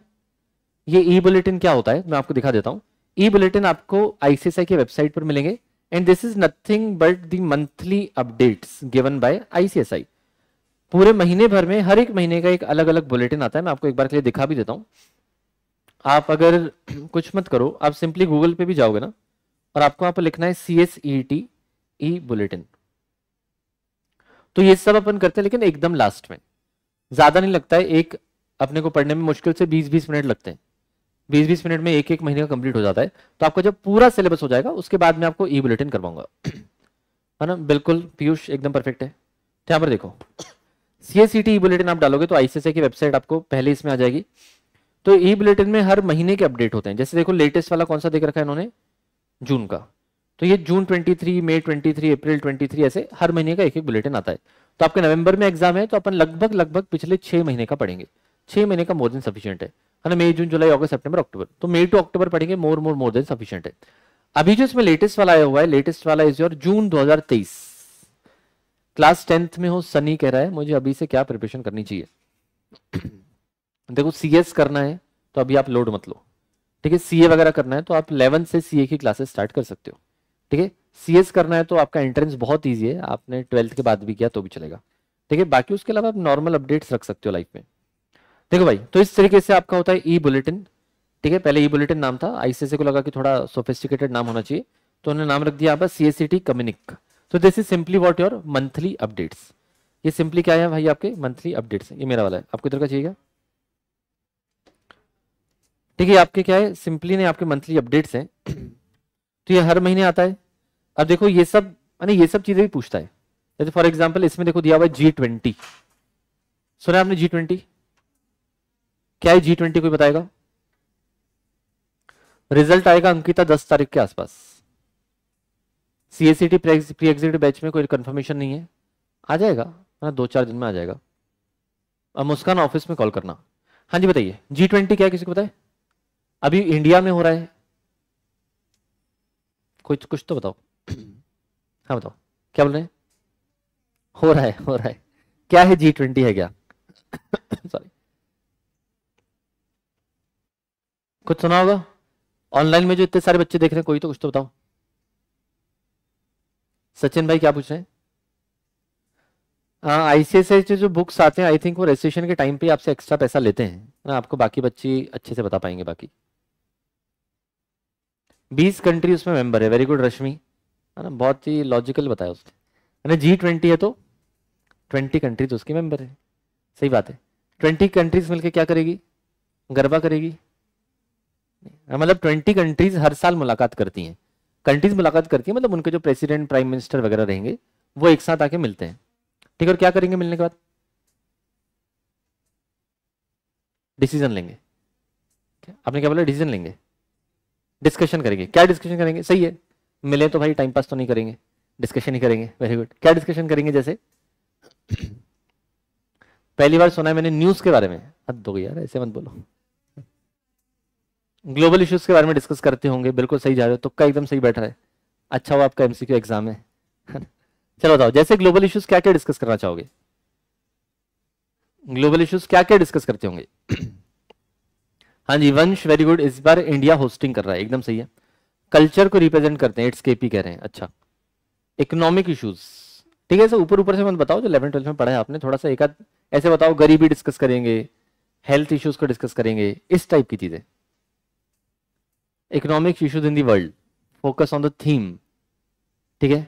ये ई बुलेटिन क्या होता है मैं आपको दिखा देता हूं ई बुलेटिन आपको आईसीएसआई की वेबसाइट पर मिलेंगे and this is nothing but the monthly updates given by ICSI पूरे महीने भर में हर एक महीने का एक अलग अलग बुलेटिन आता है मैं आपको एक बार के लिए दिखा भी देता हूं आप अगर कुछ मत करो आप सिंपली गूगल पे भी जाओगे ना और आपको यहां पर लिखना है C S E T E bulletin तो ये सब अपन करते हैं लेकिन एकदम लास्ट में ज्यादा नहीं लगता है एक अपने को पढ़ने में मुश्किल से 20-20 मिनट लगते हैं 20-20 मिनट में एक एक महीने का कंप्लीट हो जाता है तो आपका जब पूरा सिलेबस हो जाएगा उसके बाद में आपको ई e बुलेटिन करवाऊंगा है ना बिल्कुल पीयूष एकदम परफेक्ट है तो यहां पर देखो सी एस ई बुलेटिन आप डालोगे तो आईसीएसआई e की वेबसाइट आपको पहले इसमें आ जाएगी तो ई e बुलेटिन में हर महीने के अपडेट होते हैं जैसे देखो लेटेस्ट वाला कौन सा देख रखा है इन्होंने जून का तो ये जून 23 मई 23 अप्रैल 23 ऐसे हर महीने का एक एक बुलेटिन आता है तो आपके नवंबर में एग्जाम है तो अपन लगभग लगभग पिछले छह महीने का पढ़ेंगे छह महीने का मोर देन सफिशियंट है है ना मई जून जुलाई अगस्त सितंबर अक्टूबर तो मई टू अक्टूबर पढ़ेंगे मोर मोर मोर देन सफिशियंट है अभी जो इसमें लेटेस्ट वाला आया हुआ है लेटेस्ट वाला इज योर जून दो क्लास टेंथ में हो सनी कह रहा है मुझे अभी से क्या प्रिपरेशन करनी चाहिए (coughs) देखो सीएस करना है तो अभी आप लोड मत लो ठीक है सीए वगैरह करना है तो आप इलेवन से सीए की क्लासेस स्टार्ट कर सकते हो ठीक है सीएस करना है तो आपका एंट्रेंस बहुत ईजी है आपने ट्वेल्थ के बाद भी किया तो भी चलेगा ठीक है बाकी उसके अलावा आप नॉर्मल अपडेट्स रख सकते हो लाइफ में देखो भाई तो इस तरीके से आपका होता है ई बुलेटिन ठीक है पहले ई बुलेटिन नाम था आईसीएस e को लगा कि थोड़ा सोफिस्टिकेटेड नाम होना चाहिए तो उन्होंने नाम रख दिया आपका सी कम्युनिक तो this is simply what your monthly updates ये सिंपली क्या है भाई आपके मंथली अपडेट्स ये मेरा वाला है आपको इधर का चाहिए ठीक है आपके क्या है सिंपली ने आपके मंथली अपडेट्स हैं तो ये हर महीने आता है अब देखो ये सब यानी ये सब चीजें भी पूछता है जैसे फॉर एग्जाम्पल इसमें देखो दिया हुआ है जी ट्वेंटी सुना आपने जी ट्वेंटी क्या है जी ट्वेंटी कोई बताएगा रिजल्ट आएगा अंकिता दस तारीख के आसपास टी प्री एग्जिट बैच में कोई कंफर्मेशन नहीं है आ जाएगा ना मतलब दो चार दिन में आ जाएगा अब मुस्कान ऑफिस में कॉल करना हाँ जी बताइए जी ट्वेंटी क्या है किसी को बताए अभी इंडिया में हो रहा है कुछ तो कुछ तो बताओ हाँ बताओ क्या बोल रहे हो रहा है हो रहा है क्या है जी ट्वेंटी है क्या सॉरी कुछ सुना होगा ऑनलाइन में जो इतने सारे बच्चे देख रहे हैं कोई तो कुछ तो बताओ सचिन भाई क्या पूछ रहे हैं आईसीएसआई हाँ, से जो बुक्स आते हैं आई थिंक वो रजिस्ट्रेशन के टाइम पे आपसे एक्स्ट्रा पैसा लेते हैं ना आपको बाकी बच्चे अच्छे से बता पाएंगे बाकी बीस कंट्री उसमें मेंबर है वेरी गुड रश्मि है ना बहुत ही लॉजिकल बताया उसने यानी जी ट्वेंटी है तो ट्वेंटी कंट्रीज उसकी मेंबर है सही बात है ट्वेंटी कंट्रीज मिलकर क्या करेगी गरबा करेगी मतलब ट्वेंटी कंट्रीज हर साल मुलाकात करती हैं कंट्रीज मुलाकात करती हैं मतलब उनके जो प्रेसिडेंट प्राइम मिनिस्टर वगैरह रहेंगे वो एक साथ आके मिलते हैं ठीक है और क्या करेंगे मिलने के बाद डिसीजन लेंगे आपने क्या बोला डिसीजन लेंगे डिस्कशन करेंगे क्या डिस्कशन करेंगे सही है मिले तो भाई टाइम पास तो नहीं करेंगे डिस्कशन ही करेंगे वेरी गुड क्या डिस्कशन करेंगे जैसे पहली बार सुना है मैंने न्यूज के बारे में हद हो गई यार ऐसे मत बोलो ग्लोबल इश्यूज के बारे में डिस्कस करते होंगे बिल्कुल सही जा रहे हो तुक्का एकदम सही बैठ रहा है अच्छा हो आपका एमसीक्यू एग्जाम है (laughs) चलो बताओ जैसे ग्लोबल इश्यूज क्या क्या डिस्कस करना चाहोगे ग्लोबल इश्यूज क्या क्या डिस्कस करते होंगे हाँ जी वंश वेरी गुड इस बार इंडिया होस्टिंग कर रहा है एकदम सही है कल्चर को रिप्रेजेंट करते हैं इट्स केपी कह रहे हैं अच्छा इकोनॉमिक इश्यूज ठीक है सर ऊपर ऊपर से मत बताओ जो इलेवन ट्वेल्थ में पढ़ा है आपने थोड़ा सा एक आध ऐसे बताओ गरीबी डिस्कस करेंगे हेल्थ इश्यूज को डिस्कस करेंगे इस टाइप की चीजें economic issues in the world focus on the theme ठीक है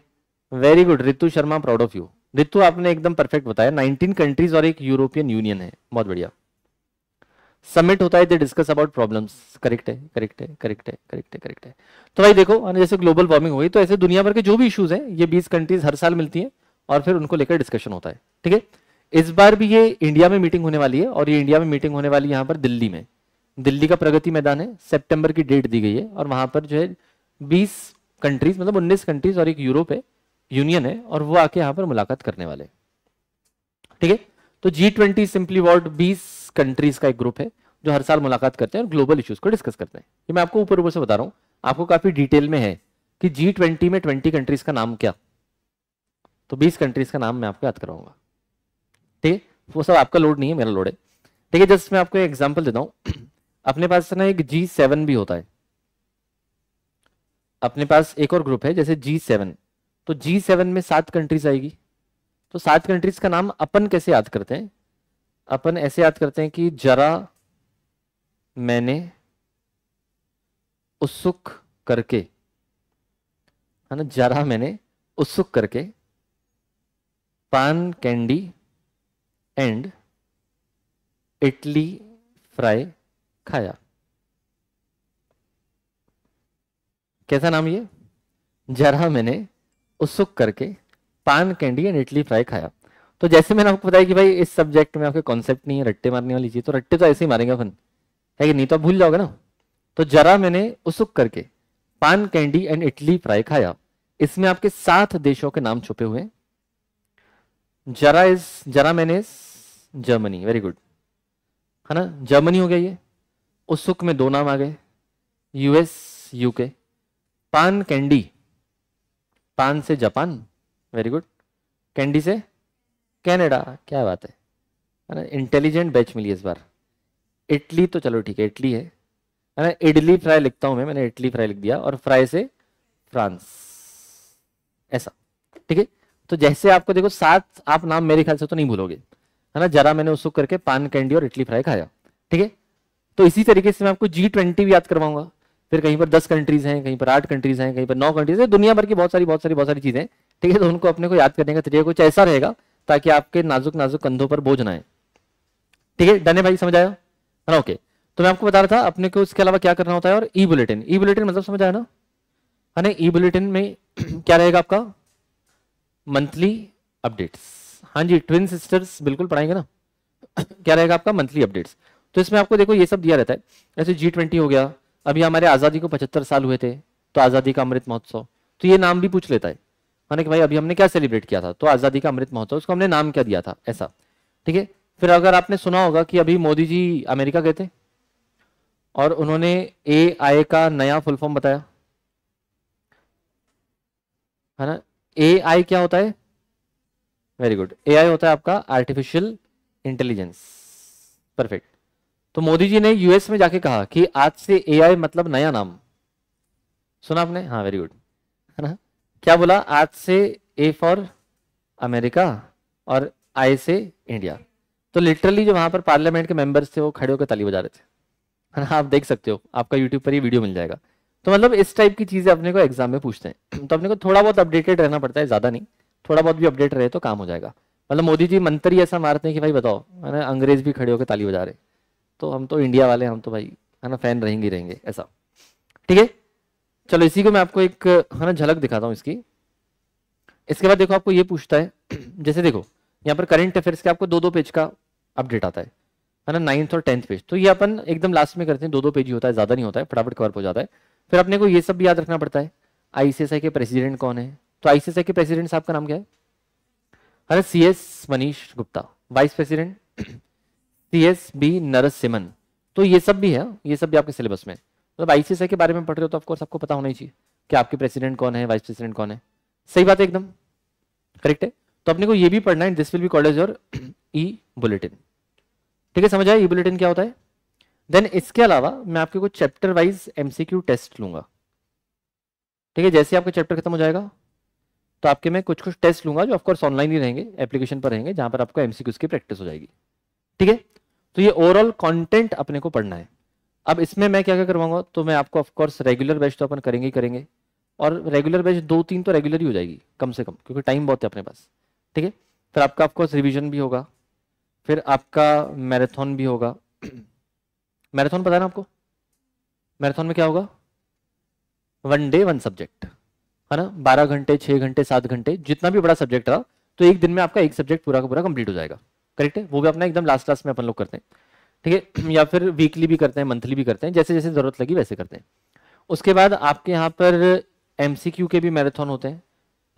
very good Ritu Sharma proud of you Ritu आपने एकदम परफेक्ट बताया 19 कंट्रीज और एक यूरोपियन यूनियन है बहुत बढ़िया सबमिट होता है डिस्कस अबाउट प्रॉब्लम्स करेक्ट है करेक्ट है करेक्ट है करेक्ट है करेक्ट है तो भाई देखो जैसे ग्लोबल वार्मिंग हुई तो ऐसे दुनिया भर के जो भी इश्यूज हैं ये बीस कंट्रीज हर साल मिलती हैं और फिर उनको लेकर डिस्कशन होता है ठीक है इस बार भी ये इंडिया में मीटिंग होने वाली है और ये इंडिया में मीटिंग होने वाली यहाँ पर दिल्ली में दिल्ली का प्रगति मैदान है सेप्टेम्बर की डेट दी गई है और वहां पर जो है बीस कंट्रीज मतलब उन्नीस कंट्रीज और एक यूरोप है यूनियन है और वो आके यहाँ पर मुलाकात करने वाले ठीक है तो जी ट्वेंटी सिंपली वर्ड बीस कंट्रीज का एक ग्रुप है जो हर साल मुलाकात करते हैं और ग्लोबल इश्यूज को डिस्कस करते हैं ये मैं आपको ऊपर ऊपर से बता रहा हूं आपको काफी डिटेल में है कि जी ट्वेंटी में ट्वेंटी कंट्रीज का नाम क्या तो बीस कंट्रीज का नाम मैं आपको याद कराऊंगा ठीक है वो सब आपका लोड नहीं है मेरा लोड है ठीक है जस्ट मैं आपको एग्जाम्पल देता हूँ अपने पास ना एक जी भी होता है अपने पास एक और ग्रुप है जैसे जी तो जी में सात कंट्रीज आएगी तो सात कंट्रीज का नाम अपन कैसे याद करते हैं अपन ऐसे याद करते हैं कि जरा मैंने उत्सुक करके है ना जरा मैंने उत्सुक करके पान कैंडी एंड इडली फ्राई खाया कैसा नाम ये जरा मैंने उत्सुक करके पान कैंडी एंड इडली फ्राई खाया तो जैसे मैंने आपको बताया कि भाई इस सब्जेक्ट में आपके कॉन्सेप्ट नहीं है रट्टे मारने वाली चीज तो रट्टे तो ऐसे ही मारेंगे अपन है कि नहीं तो भूल जाओगे ना तो जरा मैंने उसुक करके पान कैंडी एंड इटली फ्राई खाया इसमें आपके सात देशों के नाम छुपे हुए जरा इज जरा मैंने इस जर्मनी वेरी गुड है ना जर्मनी हो गया ये उसुक में दो नाम आ गए यूएस यूके पान कैंडी पान से जापान वेरी गुड कैंडी से कैनेडा क्या बात है है ना इंटेलिजेंट बैच मिली इस बार इटली तो चलो ठीक है इटली है है ना इडली फ्राई लिखता हूँ मैं मैंने इटली फ्राई लिख दिया और फ्राई से फ्रांस ऐसा ठीक है तो जैसे आपको देखो सात आप नाम मेरे ख्याल से तो नहीं भूलोगे है ना जरा मैंने उसको करके पान कैंडी और इडली फ्राई खाया ठीक है तो इसी तरीके से मैं आपको जी ट्वेंटी भी याद करवाऊंगा फिर कहीं पर दस कंट्रीज हैं कहीं पर आठ कंट्रीज हैं कहीं पर नौ कंट्रीज है दुनिया भर की बहुत सारी बहुत सारी बहुत सारी चीजें ठीक है तो उनको अपने को याद करने का तरीका कुछ ऐसा रहेगा ताकि आपके नाजुक नाजुक कंधों पर बोझ ना आए ठीक है डने भाई समझ आया है हाँ, ना ओके तो मैं आपको बता रहा था अपने को इसके अलावा क्या करना होता है और ई बुलेटिन ई बुलेटिन मतलब समझ आया ना है हाँ, ना ई बुलेटिन में (clears throat) क्या रहेगा आपका मंथली अपडेट्स हाँ जी ट्विन सिस्टर्स बिल्कुल पढ़ाएंगे ना (clears throat) क्या रहेगा आपका मंथली अपडेट्स तो इसमें आपको देखो ये सब दिया रहता है जैसे जी ट्वेंटी हो गया अभी हमारे आज़ादी को पचहत्तर साल हुए थे तो आज़ादी का अमृत महोत्सव तो ये नाम भी पूछ लेता है माना कि भाई अभी हमने क्या सेलिब्रेट किया था तो आज़ादी का अमृत महोत्सव उसको हमने नाम क्या दिया था ऐसा ठीक है फिर अगर आपने सुना होगा कि अभी मोदी जी अमेरिका गए थे और उन्होंने ए आई का नया फुल फॉर्म बताया है ना ए आई क्या होता है वेरी गुड ए आई होता है आपका आर्टिफिशियल इंटेलिजेंस परफेक्ट तो मोदी जी ने यूएस में जाके कहा कि आज से ए आई मतलब नया नाम सुना आपने हाँ वेरी गुड है ना क्या बोला आज से ए फॉर अमेरिका और आई से इंडिया तो लिटरली जो वहां पर पार्लियामेंट के मेंबर्स थे वो खड़े होकर ताली बजा रहे थे है ना आप देख सकते हो आपका यूट्यूब पर ही वीडियो मिल जाएगा तो मतलब इस टाइप की चीज़ें अपने को एग्जाम में पूछते हैं तो अपने को थोड़ा बहुत अपडेटेड रहना पड़ता है ज़्यादा नहीं थोड़ा बहुत भी अपडेट रहे तो काम हो जाएगा मतलब मोदी जी मंत्री ऐसा मारते हैं कि भाई बताओ है ना अंग्रेज भी खड़े होकर ताली बजा रहे तो हम तो इंडिया वाले हम तो भाई है ना फैन रहेंगे रहेंगे ऐसा ठीक है चलो इसी को मैं आपको एक है ना झलक दिखाता हूँ इसकी इसके बाद देखो आपको ये पूछता है (clears throat) जैसे देखो यहाँ पर करंट अफेयर्स के आपको दो दो पेज का अपडेट आता है है ना नाइन्थ और टेंथ पेज तो ये अपन एकदम लास्ट में करते हैं दो दो पेज ही होता है ज़्यादा नहीं होता है फटाफट कवर हो जाता है फिर अपने को ये सब भी याद रखना पड़ता है आईसीएसआई के प्रेसिडेंट कौन है तो आईसीएसआई के प्रेसिडेंट साहब का नाम क्या है अरे C S Manish Gupta vice president C S B Narasimhan तो ये सब भी है ये सब भी आपके सिलेबस में मतलब आईसीएसआई के बारे में पढ़ रहे हो तो ऑफकोर्स आपको पता होना ही चाहिए कि आपके प्रेसिडेंट कौन है वाइस प्रेसिडेंट कौन है सही बात है एकदम करेक्ट है तो अपने को ये भी पढ़ना है दिस विल बी कॉलेज और ई बुलेटिन ठीक है समझ आए ई बुलेटिन क्या होता है देन इसके अलावा मैं आपके को चैप्टर वाइज एमसीक्यू टेस्ट लूंगा ठीक है जैसे आपका चैप्टर खत्म हो जाएगा तो आपके मैं कुछ कुछ टेस्ट लूंगा जो ऑफकोर्स ऑनलाइन ही रहेंगे एप्लीकेशन पर रहेंगे जहां पर आपको एमसीक्यूज की प्रैक्टिस हो जाएगी ठीक है तो ये ओवरऑल कंटेंट अपने को पढ़ना है अब इसमें मैं क्या क्या करवाऊंगा तो मैं आपको ऑफकोर्स रेगुलर बैच तो अपन करेंगे ही करेंगे और रेगुलर बैच दो तीन तो रेगुलर ही हो जाएगी कम से कम क्योंकि टाइम बहुत है अपने पास ठीक है फिर आपका ऑफकोर्स रिविजन भी होगा फिर आपका मैराथन भी होगा मैराथन पता ना आपको मैराथन में क्या होगा वन डे वन सब्जेक्ट है ना बारह घंटे छः घंटे सात घंटे जितना भी बड़ा सब्जेक्ट रहा तो एक दिन में आपका एक सब्जेक्ट पूरा का पूरा कंप्लीट हो जाएगा करेक्ट है वो भी अपना एकदम लास्ट क्लास में अपन लोग करते हैं ठीक है (clears throat) या फिर वीकली भी करते हैं मंथली भी करते हैं जैसे जैसे ज़रूरत लगी वैसे करते हैं उसके बाद आपके यहाँ पर एम के भी मैराथन होते हैं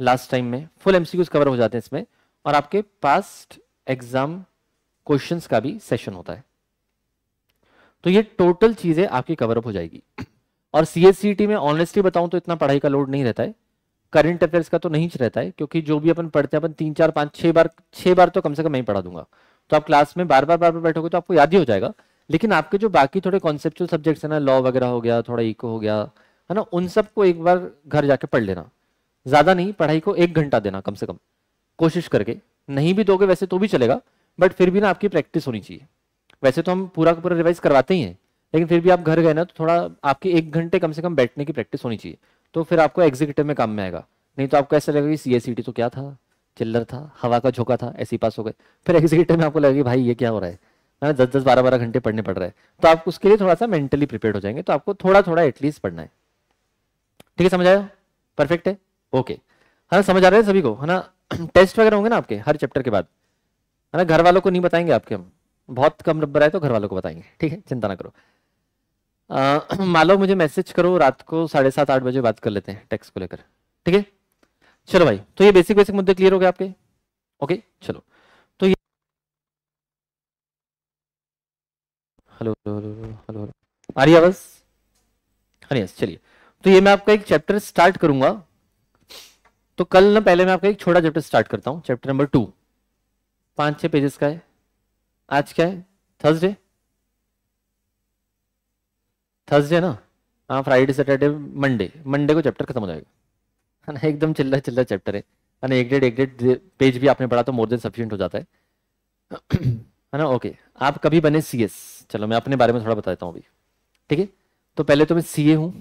लास्ट टाइम में फुल एम कवर हो जाते हैं इसमें और आपके पास्ट एग्जाम क्वेश्चन का भी सेशन होता है तो ये टोटल चीज़ें आपकी कवर अप हो जाएगी और सी में ऑनेस्टली बताऊं तो इतना पढ़ाई का लोड नहीं रहता है करंट अफेयर्स का तो नहीं रहता है क्योंकि जो भी अपन पढ़ते हैं अपन तीन चार पांच छह बार छह बार तो कम से कम मैं ही पढ़ा दूंगा तो आप क्लास में बार बार बार बार बैठोगे तो आपको याद ही हो जाएगा लेकिन आपके जो बाकी थोड़े कॉन्सेप्चुअल सब्जेक्ट्स है ना लॉ वगैरह हो गया थोड़ा इको हो गया है ना उन सबको एक बार घर जाके पढ़ लेना ज़्यादा नहीं पढ़ाई को एक घंटा देना कम से कम कोशिश करके नहीं भी दोगे वैसे तो भी चलेगा बट फिर भी ना आपकी प्रैक्टिस होनी चाहिए वैसे तो हम पूरा का पूरा रिवाइज करवाते ही हैं लेकिन फिर भी आप घर गए ना तो थोड़ा आपके एक घंटे कम से कम बैठने की प्रैक्टिस होनी चाहिए तो फिर आपको एग्जीक्यूटिव में काम में आएगा नहीं तो आपको ऐसा लगेगा कि सी तो क्या था चिल्लर था हवा का झोंका था ऐसे ही पास हो गए फिर एग्जिट टाइम में आपको लगेगी भाई ये क्या हो रहा है है हाँ, दस दस बारह बारह घंटे पढ़ने पड़ रहे हैं तो आप उसके लिए थोड़ा सा मेंटली प्रिपेयर हो जाएंगे तो आपको थोड़ा थोड़ा एटलीस्ट पढ़ना है ठीक है समझ आया परफेक्ट है ओके है ना समझ आ रहे हैं सभी को है ना टेस्ट (clears throat) वगैरह होंगे ना आपके हर चैप्टर के बाद है ना घर वालों को नहीं बताएंगे आपके हम बहुत कम नंबर आए तो घर वालों को बताएंगे ठीक है चिंता ना करो (clears throat) मान लो मुझे मैसेज करो रात को साढ़े सात आठ बजे बात कर लेते हैं टेक्स को लेकर ठीक है चलो भाई तो ये बेसिक बेसिक मुद्दे क्लियर हो गए आपके ओके चलो तो ये हेलो हेलो हेलो आ रही आवाज हाँ यस चलिए तो ये मैं आपका एक चैप्टर स्टार्ट करूंगा तो कल ना पहले मैं आपका एक छोटा चैप्टर स्टार्ट करता हूँ चैप्टर नंबर टू पांच छह पेजेस का है आज क्या है थर्सडे थर्सडे ना हाँ फ्राइडे सैटरडे मंडे मंडे को चैप्टर खत्म हो जाएगा है ना एकदम चिल्ला चिल्ला चैप्टर है है ना एक डेढ़ एक डेढ़ पेज भी आपने पढ़ा तो मोर देन सफिशियंट हो जाता है है ना ओके आप कभी बने सी चलो मैं अपने बारे में थोड़ा बता देता हूँ अभी ठीक है तो पहले तो मैं सी ए हूँ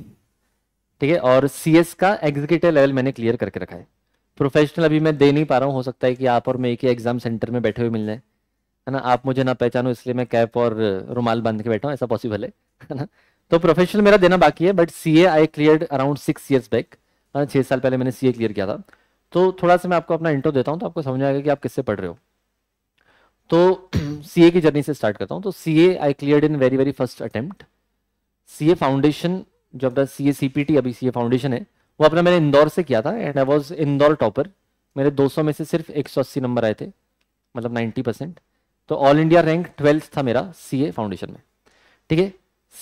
ठीक है और सी का एग्जीक्यूटिव लेवल मैंने क्लियर करके रखा है प्रोफेशनल अभी मैं दे नहीं पा रहा हूँ हो सकता है कि आप और मैं एक ही एग्जाम सेंटर में बैठे हुए मिल जाए है ना आप मुझे ना पहचानो इसलिए मैं कैप और रुमाल बांध के बैठा हूँ ऐसा पॉसिबल है है ना तो प्रोफेशनल मेरा देना बाकी है but C A I clear around six years back छः साल पहले मैंने सी ए क्लियर किया था तो थोड़ा सा मैं आपको अपना इंटरव्यू देता हूँ तो आपको समझ आएगा कि आप किससे पढ़ रहे हो तो सी (clears throat) ए की जर्नी से स्टार्ट करता हूँ तो C A I clear in very very first attempt C A foundation जो अपना सी ए सी पी टी अभी सी ए फाउंडेशन है वो अपना मैंने इंदौर से किया था and I was Indore topper मेरे 200 में से सिर्फ 180 नंबर आए थे मतलब 90 परसेंट तो ऑल इंडिया रैंक ट्वेल्थ था मेरा सी ए फाउंडेशन में ठीक है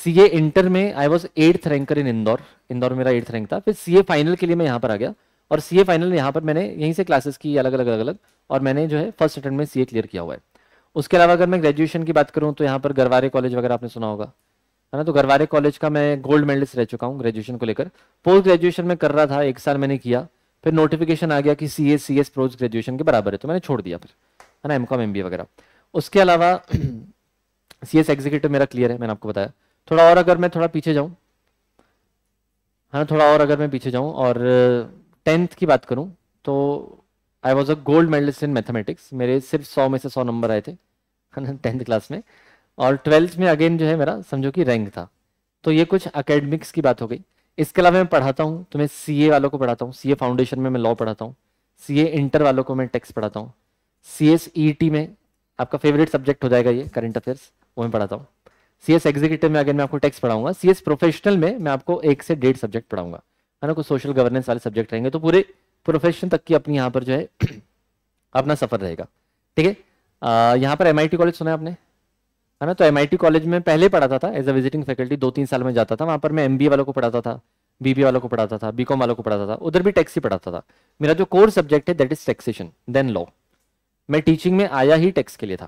सी ए इंटर में I was eighth ranker in Indore Indore मेरा एट्थ रैंक था फिर सी ए फाइनल के लिए मैं यहाँ पर आ गया और सी ए फाइनल यहाँ पर मैंने यहीं से क्लासेस की अलग अलग अलग अलग और मैंने जो है फर्स्ट अटेम्प्ट में सी ए क्लियर किया हुआ है उसके अलावा अगर मैं ग्रेजुएशन की बात करूँ तो यहाँ पर गरवारे कॉलेज वगैरह आपने सुना होगा है ना तो गरवारे कॉलेज का मैं गोल्ड मेडलिस्ट रह चुका हूँ ग्रेजुएशन को लेकर पोस्ट ग्रेजुएशन में कर रहा था एक साल मैंने किया फिर नोटिफिकेशन आ गया कि C A C S post graduation के बराबर है तो मैंने छोड़ दिया फिर है ना एम कॉम एम बी वगैरह उसके अलावा सी एस एग्जीक्यूटिव मेरा क्लियर है मैंने आपको बताया थोड़ा और अगर मैं थोड़ा पीछे जाऊँ हाँ, ना थोड़ा और अगर मैं पीछे जाऊँ और टेंथ की बात करूँ तो I was a gold medalist in mathematics मेरे सिर्फ सौ में से सौ नंबर आए थे टेंथ क्लास में और ट्वेल्थ में अगेन जो है मेरा समझो कि रैंक था तो ये कुछ अकेडमिक्स की बात हो गई इसके अलावा मैं पढ़ाता हूँ तो मैं सी वालों को पढ़ाता हूँ सी फाउंडेशन में मैं लॉ पढ़ाता हूँ सी इंटर वालों को मैं टेक्स पढ़ाता हूँ सी एस ई टी में आपका फेवरेट सब्जेक्ट हो जाएगा ये करंट अफेयर्स वो मैं पढ़ाता हूँ सी एस एग्जीक्यूटिव में अगर मैं आपको टेक्स्ट पढ़ाऊंगा सी एस प्रोफेशनल में मैं आपको एक से डेढ़ सब्जेक्ट पढ़ाऊंगा है ना कुछ सोशल गवर्नेंस वाले सब्जेक्ट रहेंगे तो पूरे प्रोफेशन तक की अपनी यहाँ पर जो है (clears throat) अपना सफर रहेगा ठीक है यहाँ पर एम कॉलेज सुना है आपने है ना तो एम कॉलेज में पहले पढ़ाता था एज अ विजिटिंग फैकल्टी दो तीन साल में जाता था वहाँ पर मैं एम वालों को पढ़ाता था बीबी वालों को पढ़ाता था बीकॉम वालों को पढ़ाता था उधर भी टैक्स ही पढ़ाता था मेरा जो कोर सब्जेक्ट है that is taxation then law मैं टीचिंग में आया ही टैक्स के लिए था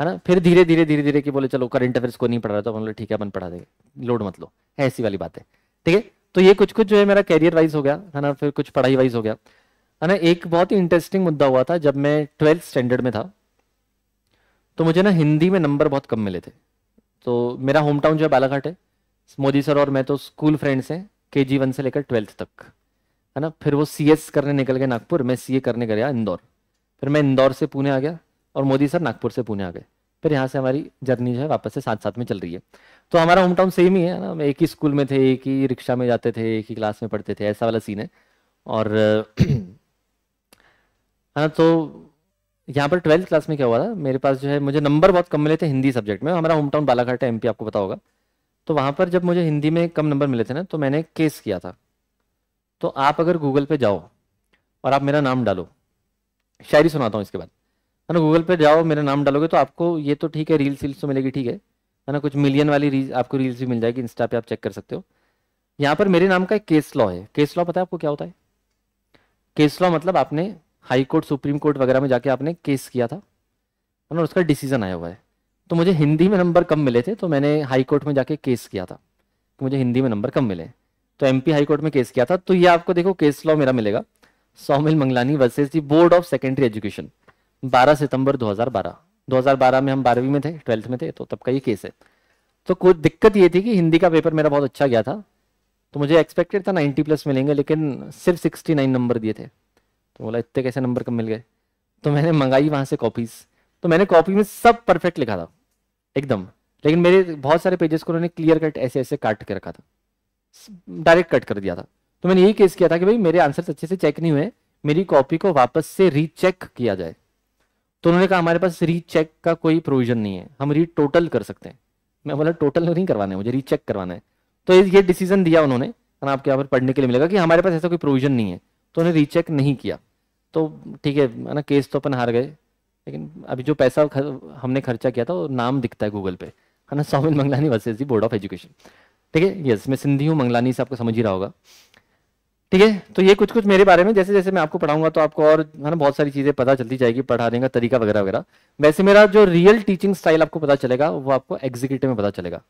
है ना फिर धीरे धीरे धीरे धीरे कि बोले चलो करंट अफेयर्स को नहीं पढ़ रहा तो बोले ठीक है अपन पढ़ा देंगे लोड मत लो ऐसी वाली बात है ठीक है तो ये कुछ कुछ जो है मेरा कैरियर वाइज हो गया है ना फिर कुछ पढ़ाई वाइज हो गया है ना एक बहुत ही इंटरेस्टिंग मुद्दा हुआ था जब मैं ट्वेल्थ स्टैंडर्ड में था तो मुझे ना हिंदी में नंबर बहुत कम मिले थे तो मेरा होम टाउन जो है बालाघाट है मोदी सर और मैं तो स्कूल फ्रेंड्स हैं के जी वन से लेकर ट्वेल्थ तक है ना फिर वो सी एस करने निकल गए नागपुर मैं सी ए करने गया इंदौर फिर मैं इंदौर से पुणे आ गया और मोदी सर नागपुर से पुणे आ गए फिर यहाँ से हमारी जर्नी जो है वापस से साथ साथ में चल रही है तो हमारा होम टाउन सेम ही है ना एक ही स्कूल में थे एक ही रिक्शा में जाते थे एक ही क्लास में पढ़ते थे ऐसा वाला सीन है और (clears throat) ना तो यहाँ पर ट्वेल्थ क्लास में क्या हुआ था मेरे पास जो है मुझे नंबर बहुत कम मिले थे हिंदी सब्जेक्ट में हमारा होम टाउन बालाघाट है एम आपको पता होगा तो वहाँ पर जब मुझे हिंदी में कम नंबर मिले थे ना तो मैंने केस किया था तो आप अगर गूगल पे जाओ और आप मेरा नाम डालो शायरी सुनाता हूँ इसके बाद है ना गूगल पे जाओ मेरा नाम डालोगे तो आपको ये तो ठीक है रील्स रील्स तो मिलेगी ठीक है है ना कुछ मिलियन वाली रील आपको रील्स भी मिल जाएगी इंस्टा पे आप चेक कर सकते हो यहाँ पर मेरे नाम का एक केस लॉ है केस लॉ पता है आपको क्या होता है केस लॉ मतलब आपने हाई कोर्ट सुप्रीम कोर्ट वगैरह में जाके आपने केस किया था है ना उसका डिसीजन आया हुआ है तो मुझे हिंदी में नंबर कम मिले थे तो मैंने हाई कोर्ट में जाके केस किया था कि मुझे हिंदी में नंबर कम मिले तो एम हाई कोर्ट में केस किया था तो ये आपको देखो केस लॉ मेरा मिलेगा Saumil Manglani versus the board of secondary education 12 सितंबर 2012 2012 में हम बारहवीं में थे ट्वेल्थ में थे तो तब का ये केस है तो कुछ दिक्कत ये थी कि हिंदी का पेपर मेरा बहुत अच्छा गया था तो मुझे एक्सपेक्टेड था 90 प्लस मिलेंगे लेकिन सिर्फ 69 नंबर दिए थे तो बोला इतने कैसे नंबर कम मिल गए तो मैंने मंगाई वहाँ से कॉपीज़ तो मैंने कॉपी में सब परफेक्ट लिखा था एकदम लेकिन मेरे बहुत सारे पेजेस को उन्होंने क्लियर कट ऐसे ऐसे काट के रखा था डायरेक्ट कट कर दिया था तो मैंने यही केस किया था कि भाई मेरे आंसर अच्छे से चेक नहीं हुए मेरी कॉपी को वापस से रीचेक किया जाए तो उन्होंने कहा हमारे पास रीचेक का कोई प्रोविजन नहीं है हम री टोटल कर सकते हैं मैं बोला टोटल नहीं करवाना है मुझे रीचेक करवाना है तो ये डिसीजन दिया उन्होंने आपके यहाँ पर पढ़ने के लिए मिलेगा कि हमारे पास ऐसा कोई प्रोविजन नहीं है तो उन्हें रीचेक नहीं किया तो ठीक है ना केस तो अपन हार गए लेकिन अभी जो पैसा खर, हमने खर्चा किया था वो नाम दिखता है गूगल पे है ना Saumin Manglani versus the board of education ठीक है यस मैं सिंधी हूँ मंगलानी से आपको समझ ही रहा होगा ठीक है तो ये कुछ कुछ मेरे बारे में जैसे जैसे मैं आपको पढ़ाऊंगा तो आपको और है ना बहुत सारी चीज़ें पता चलती जाएगी पढ़ाने का तरीका वगैरह वगैरह वैसे मेरा जो रियल टीचिंग स्टाइल आपको पता चलेगा वो आपको एग्जीक्यूटिव में पता चलेगा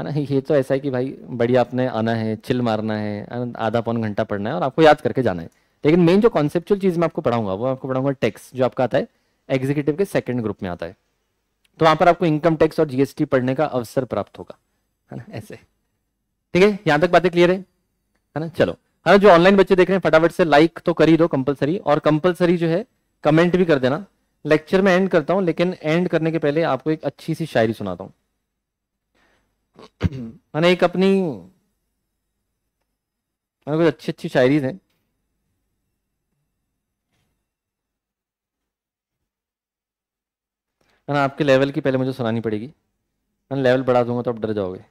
है ना ये तो ऐसा है कि भाई बढ़िया आपने आना है चिल मारना है आधा पौन घंटा पढ़ना है और आपको याद करके जाना है लेकिन मेन जो कॉन्सेप्चुअल चीज़ मैं आपको पढ़ाऊंगा वो आपको पढ़ाऊंगा टैक्स जो आपका आता है एग्जीक्यूटिव के सेकंड ग्रुप में आता है तो वहां पर आपको इनकम टैक्स और जीएसटी पढ़ने का अवसर प्राप्त होगा है ना ऐसे ठीक है यहां तक बातें क्लियर है है ना चलो हाँ जो ऑनलाइन बच्चे देख रहे हैं फटाफट से लाइक तो कर ही दो कंपलसरी और कंपलसरी जो है कमेंट भी कर देना लेक्चर में एंड करता हूँ लेकिन एंड करने के पहले आपको एक अच्छी सी शायरी सुनाता हूँ मैंने एक अपनी मैंने कुछ अच्छी अच्छी शायरी है ना आपके लेवल की पहले मुझे सुनानी पड़ेगी मैंने लेवल बढ़ा दूंगा तो आप डर जाओगे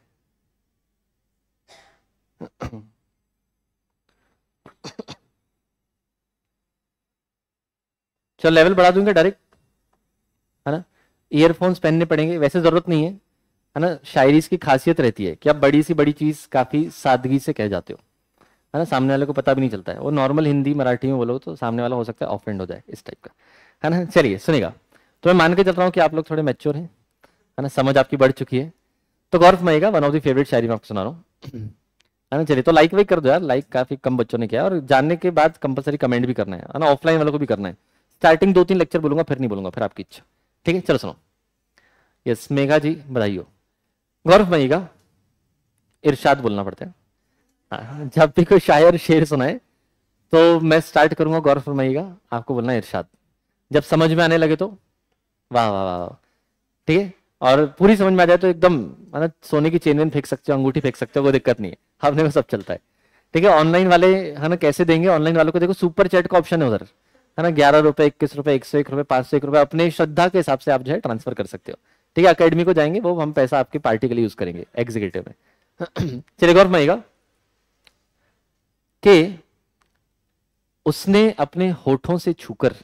चल लेवल बढ़ा दूंगा डायरेक्ट है ना ईयरफोन्स पहनने पड़ेंगे वैसे ज़रूरत नहीं है है ना शायरी की खासियत रहती है कि आप बड़ी सी बड़ी चीज़ काफ़ी सादगी से कह जाते हो है ना सामने वाले को पता भी नहीं चलता है वो नॉर्मल हिंदी मराठी में बोलो तो सामने वाला हो सकता है ऑफेंड हो जाए इस टाइप का है ना चलिए सुनेगा तो मैं मान के चल रहा हूँ कि आप लोग थोड़े मेच्योर हैं है ना समझ आपकी बढ़ चुकी है तो Gaurav Mayega one of the favourite शायरी में आपको सुना रहा हूँ है ना चलिए तो लाइक वाइक कर दो यार लाइक काफी कम बच्चों ने किया और जानने के बाद कंपलसरी कमेंट भी करना है ना ऑफलाइन वालों को भी करना है स्टार्टिंग दो तीन लेक्चर बोलूंगा फिर नहीं बोलूंगा फिर आपकी इच्छा ठीक है चलो सुनो यस मेघा जी बधाई हो गौरव मईगा इर्शाद बोलना पड़ता है हाँ, जब भी कोई शायर शेर सुनाए तो मैं स्टार्ट करूंगा गौरव फरमाइएगा आपको बोलना इर्शाद जब समझ में आने लगे तो वाह वाह वाह ठीक है और पूरी समझ में आ जाए तो एकदम मतलब सोने की चेन वेन फेंक सकते हो अंगूठी फेंक सकते हो कोई दिक्कत नहीं है अपने में सब चलता है ठीक है ऑनलाइन वाले है ना कैसे देंगे ऑनलाइन वालों को देखो सुपर चैट का ऑप्शन है उधर है ना ग्यारह रुपए इक्कीस रुपए एक सौ एक रुपए पांच सौ एक रुपए अपने श्रद्धा के हिसाब से आप जो है ट्रांसफर कर सकते हो ठीक है अकेडमी को जाएंगे वो हम पैसा आपके पार्टी के लिए यूज करेंगे एग्जीक्यूटिव में (clears throat) चलिए गौर माइगा कि उसने अपने होठों से छूकर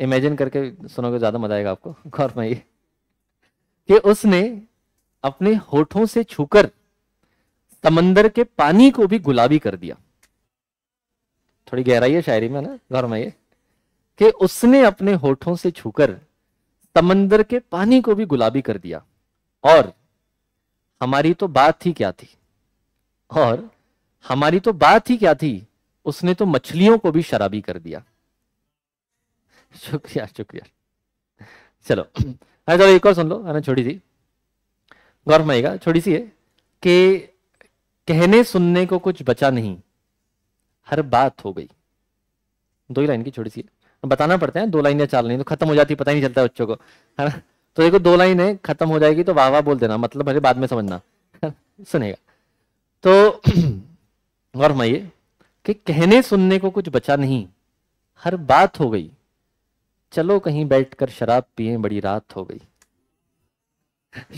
इमेजिन करके सुनोगे ज़्यादा मजा आएगा आपको (laughs) गौर में ये कि उसने अपने होठों से छूकर समंदर के पानी को भी गुलाबी कर दिया थोड़ी गहराई है शायरी में ना गौर में ये कि उसने अपने होठों से छूकर समंदर के पानी को भी गुलाबी कर दिया और हमारी तो बात ही क्या थी और हमारी तो बात ही क्या थी उसने तो मछलियों को भी शराबी कर दिया शुक्रिया शुक्रिया चलो अरे चलो एक और सुन लो है ना छोटी सी गौर फरमाइएगा छोटी सी है कि कहने सुनने को कुछ बचा नहीं हर बात हो गई दो ही लाइन की छोटी सी है बताना पड़ता है दो लाइन या चार लाइन तो खत्म हो जाती है पता ही नहीं चलता बच्चों को है ना तो देखो दो लाइन है खत्म हो जाएगी तो वाह वाह बोल देना मतलब मुझे बाद में समझना सुनेगा तो (clears throat) गौर फरमाइए कि कहने सुनने को कुछ बचा नहीं हर बात हो गई चलो कहीं बैठकर शराब पिए बड़ी रात हो गई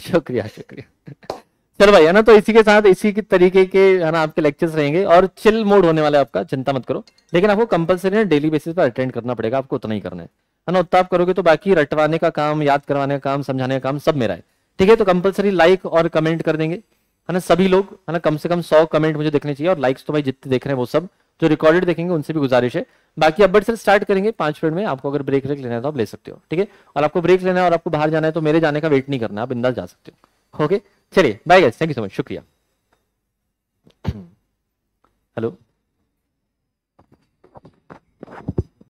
शुक्रिया शुक्रिया चल भाई है ना तो इसी के साथ इसी के तरीके के है ना आपके लेक्चर्स रहेंगे और चिल मोड होने वाला है आपका चिंता मत करो लेकिन आपको कंपलसरी ना डेली बेसिस पर अटेंड करना पड़ेगा आपको उतना ही करना है है ना उतना आप करोगे तो बाकी रटवाने का काम याद करवाने का काम समझाने का काम सब मेरा है ठीक है तो कंपलसरी लाइक और कमेंट कर देंगे है ना सभी लोग है ना कम से कम सौ कमेंट मुझे देखने चाहिए और लाइक्स तो भाई जितने देख रहे हैं वो सब जो रिकॉर्डेड देखेंगे उनसे भी गुजारिश है बाकी अब सर स्टार्ट करेंगे पांच मिनट में आपको अगर ब्रेक लेना है तो आप ले सकते हो ठीक है और आपको ब्रेक लेना है और आपको बाहर जाना है तो मेरे जाने का वेट नहीं करना आप इंदा जा सकते हो ओके चलिए bye guys thank you so much शुक्रिया हेलो (clears throat)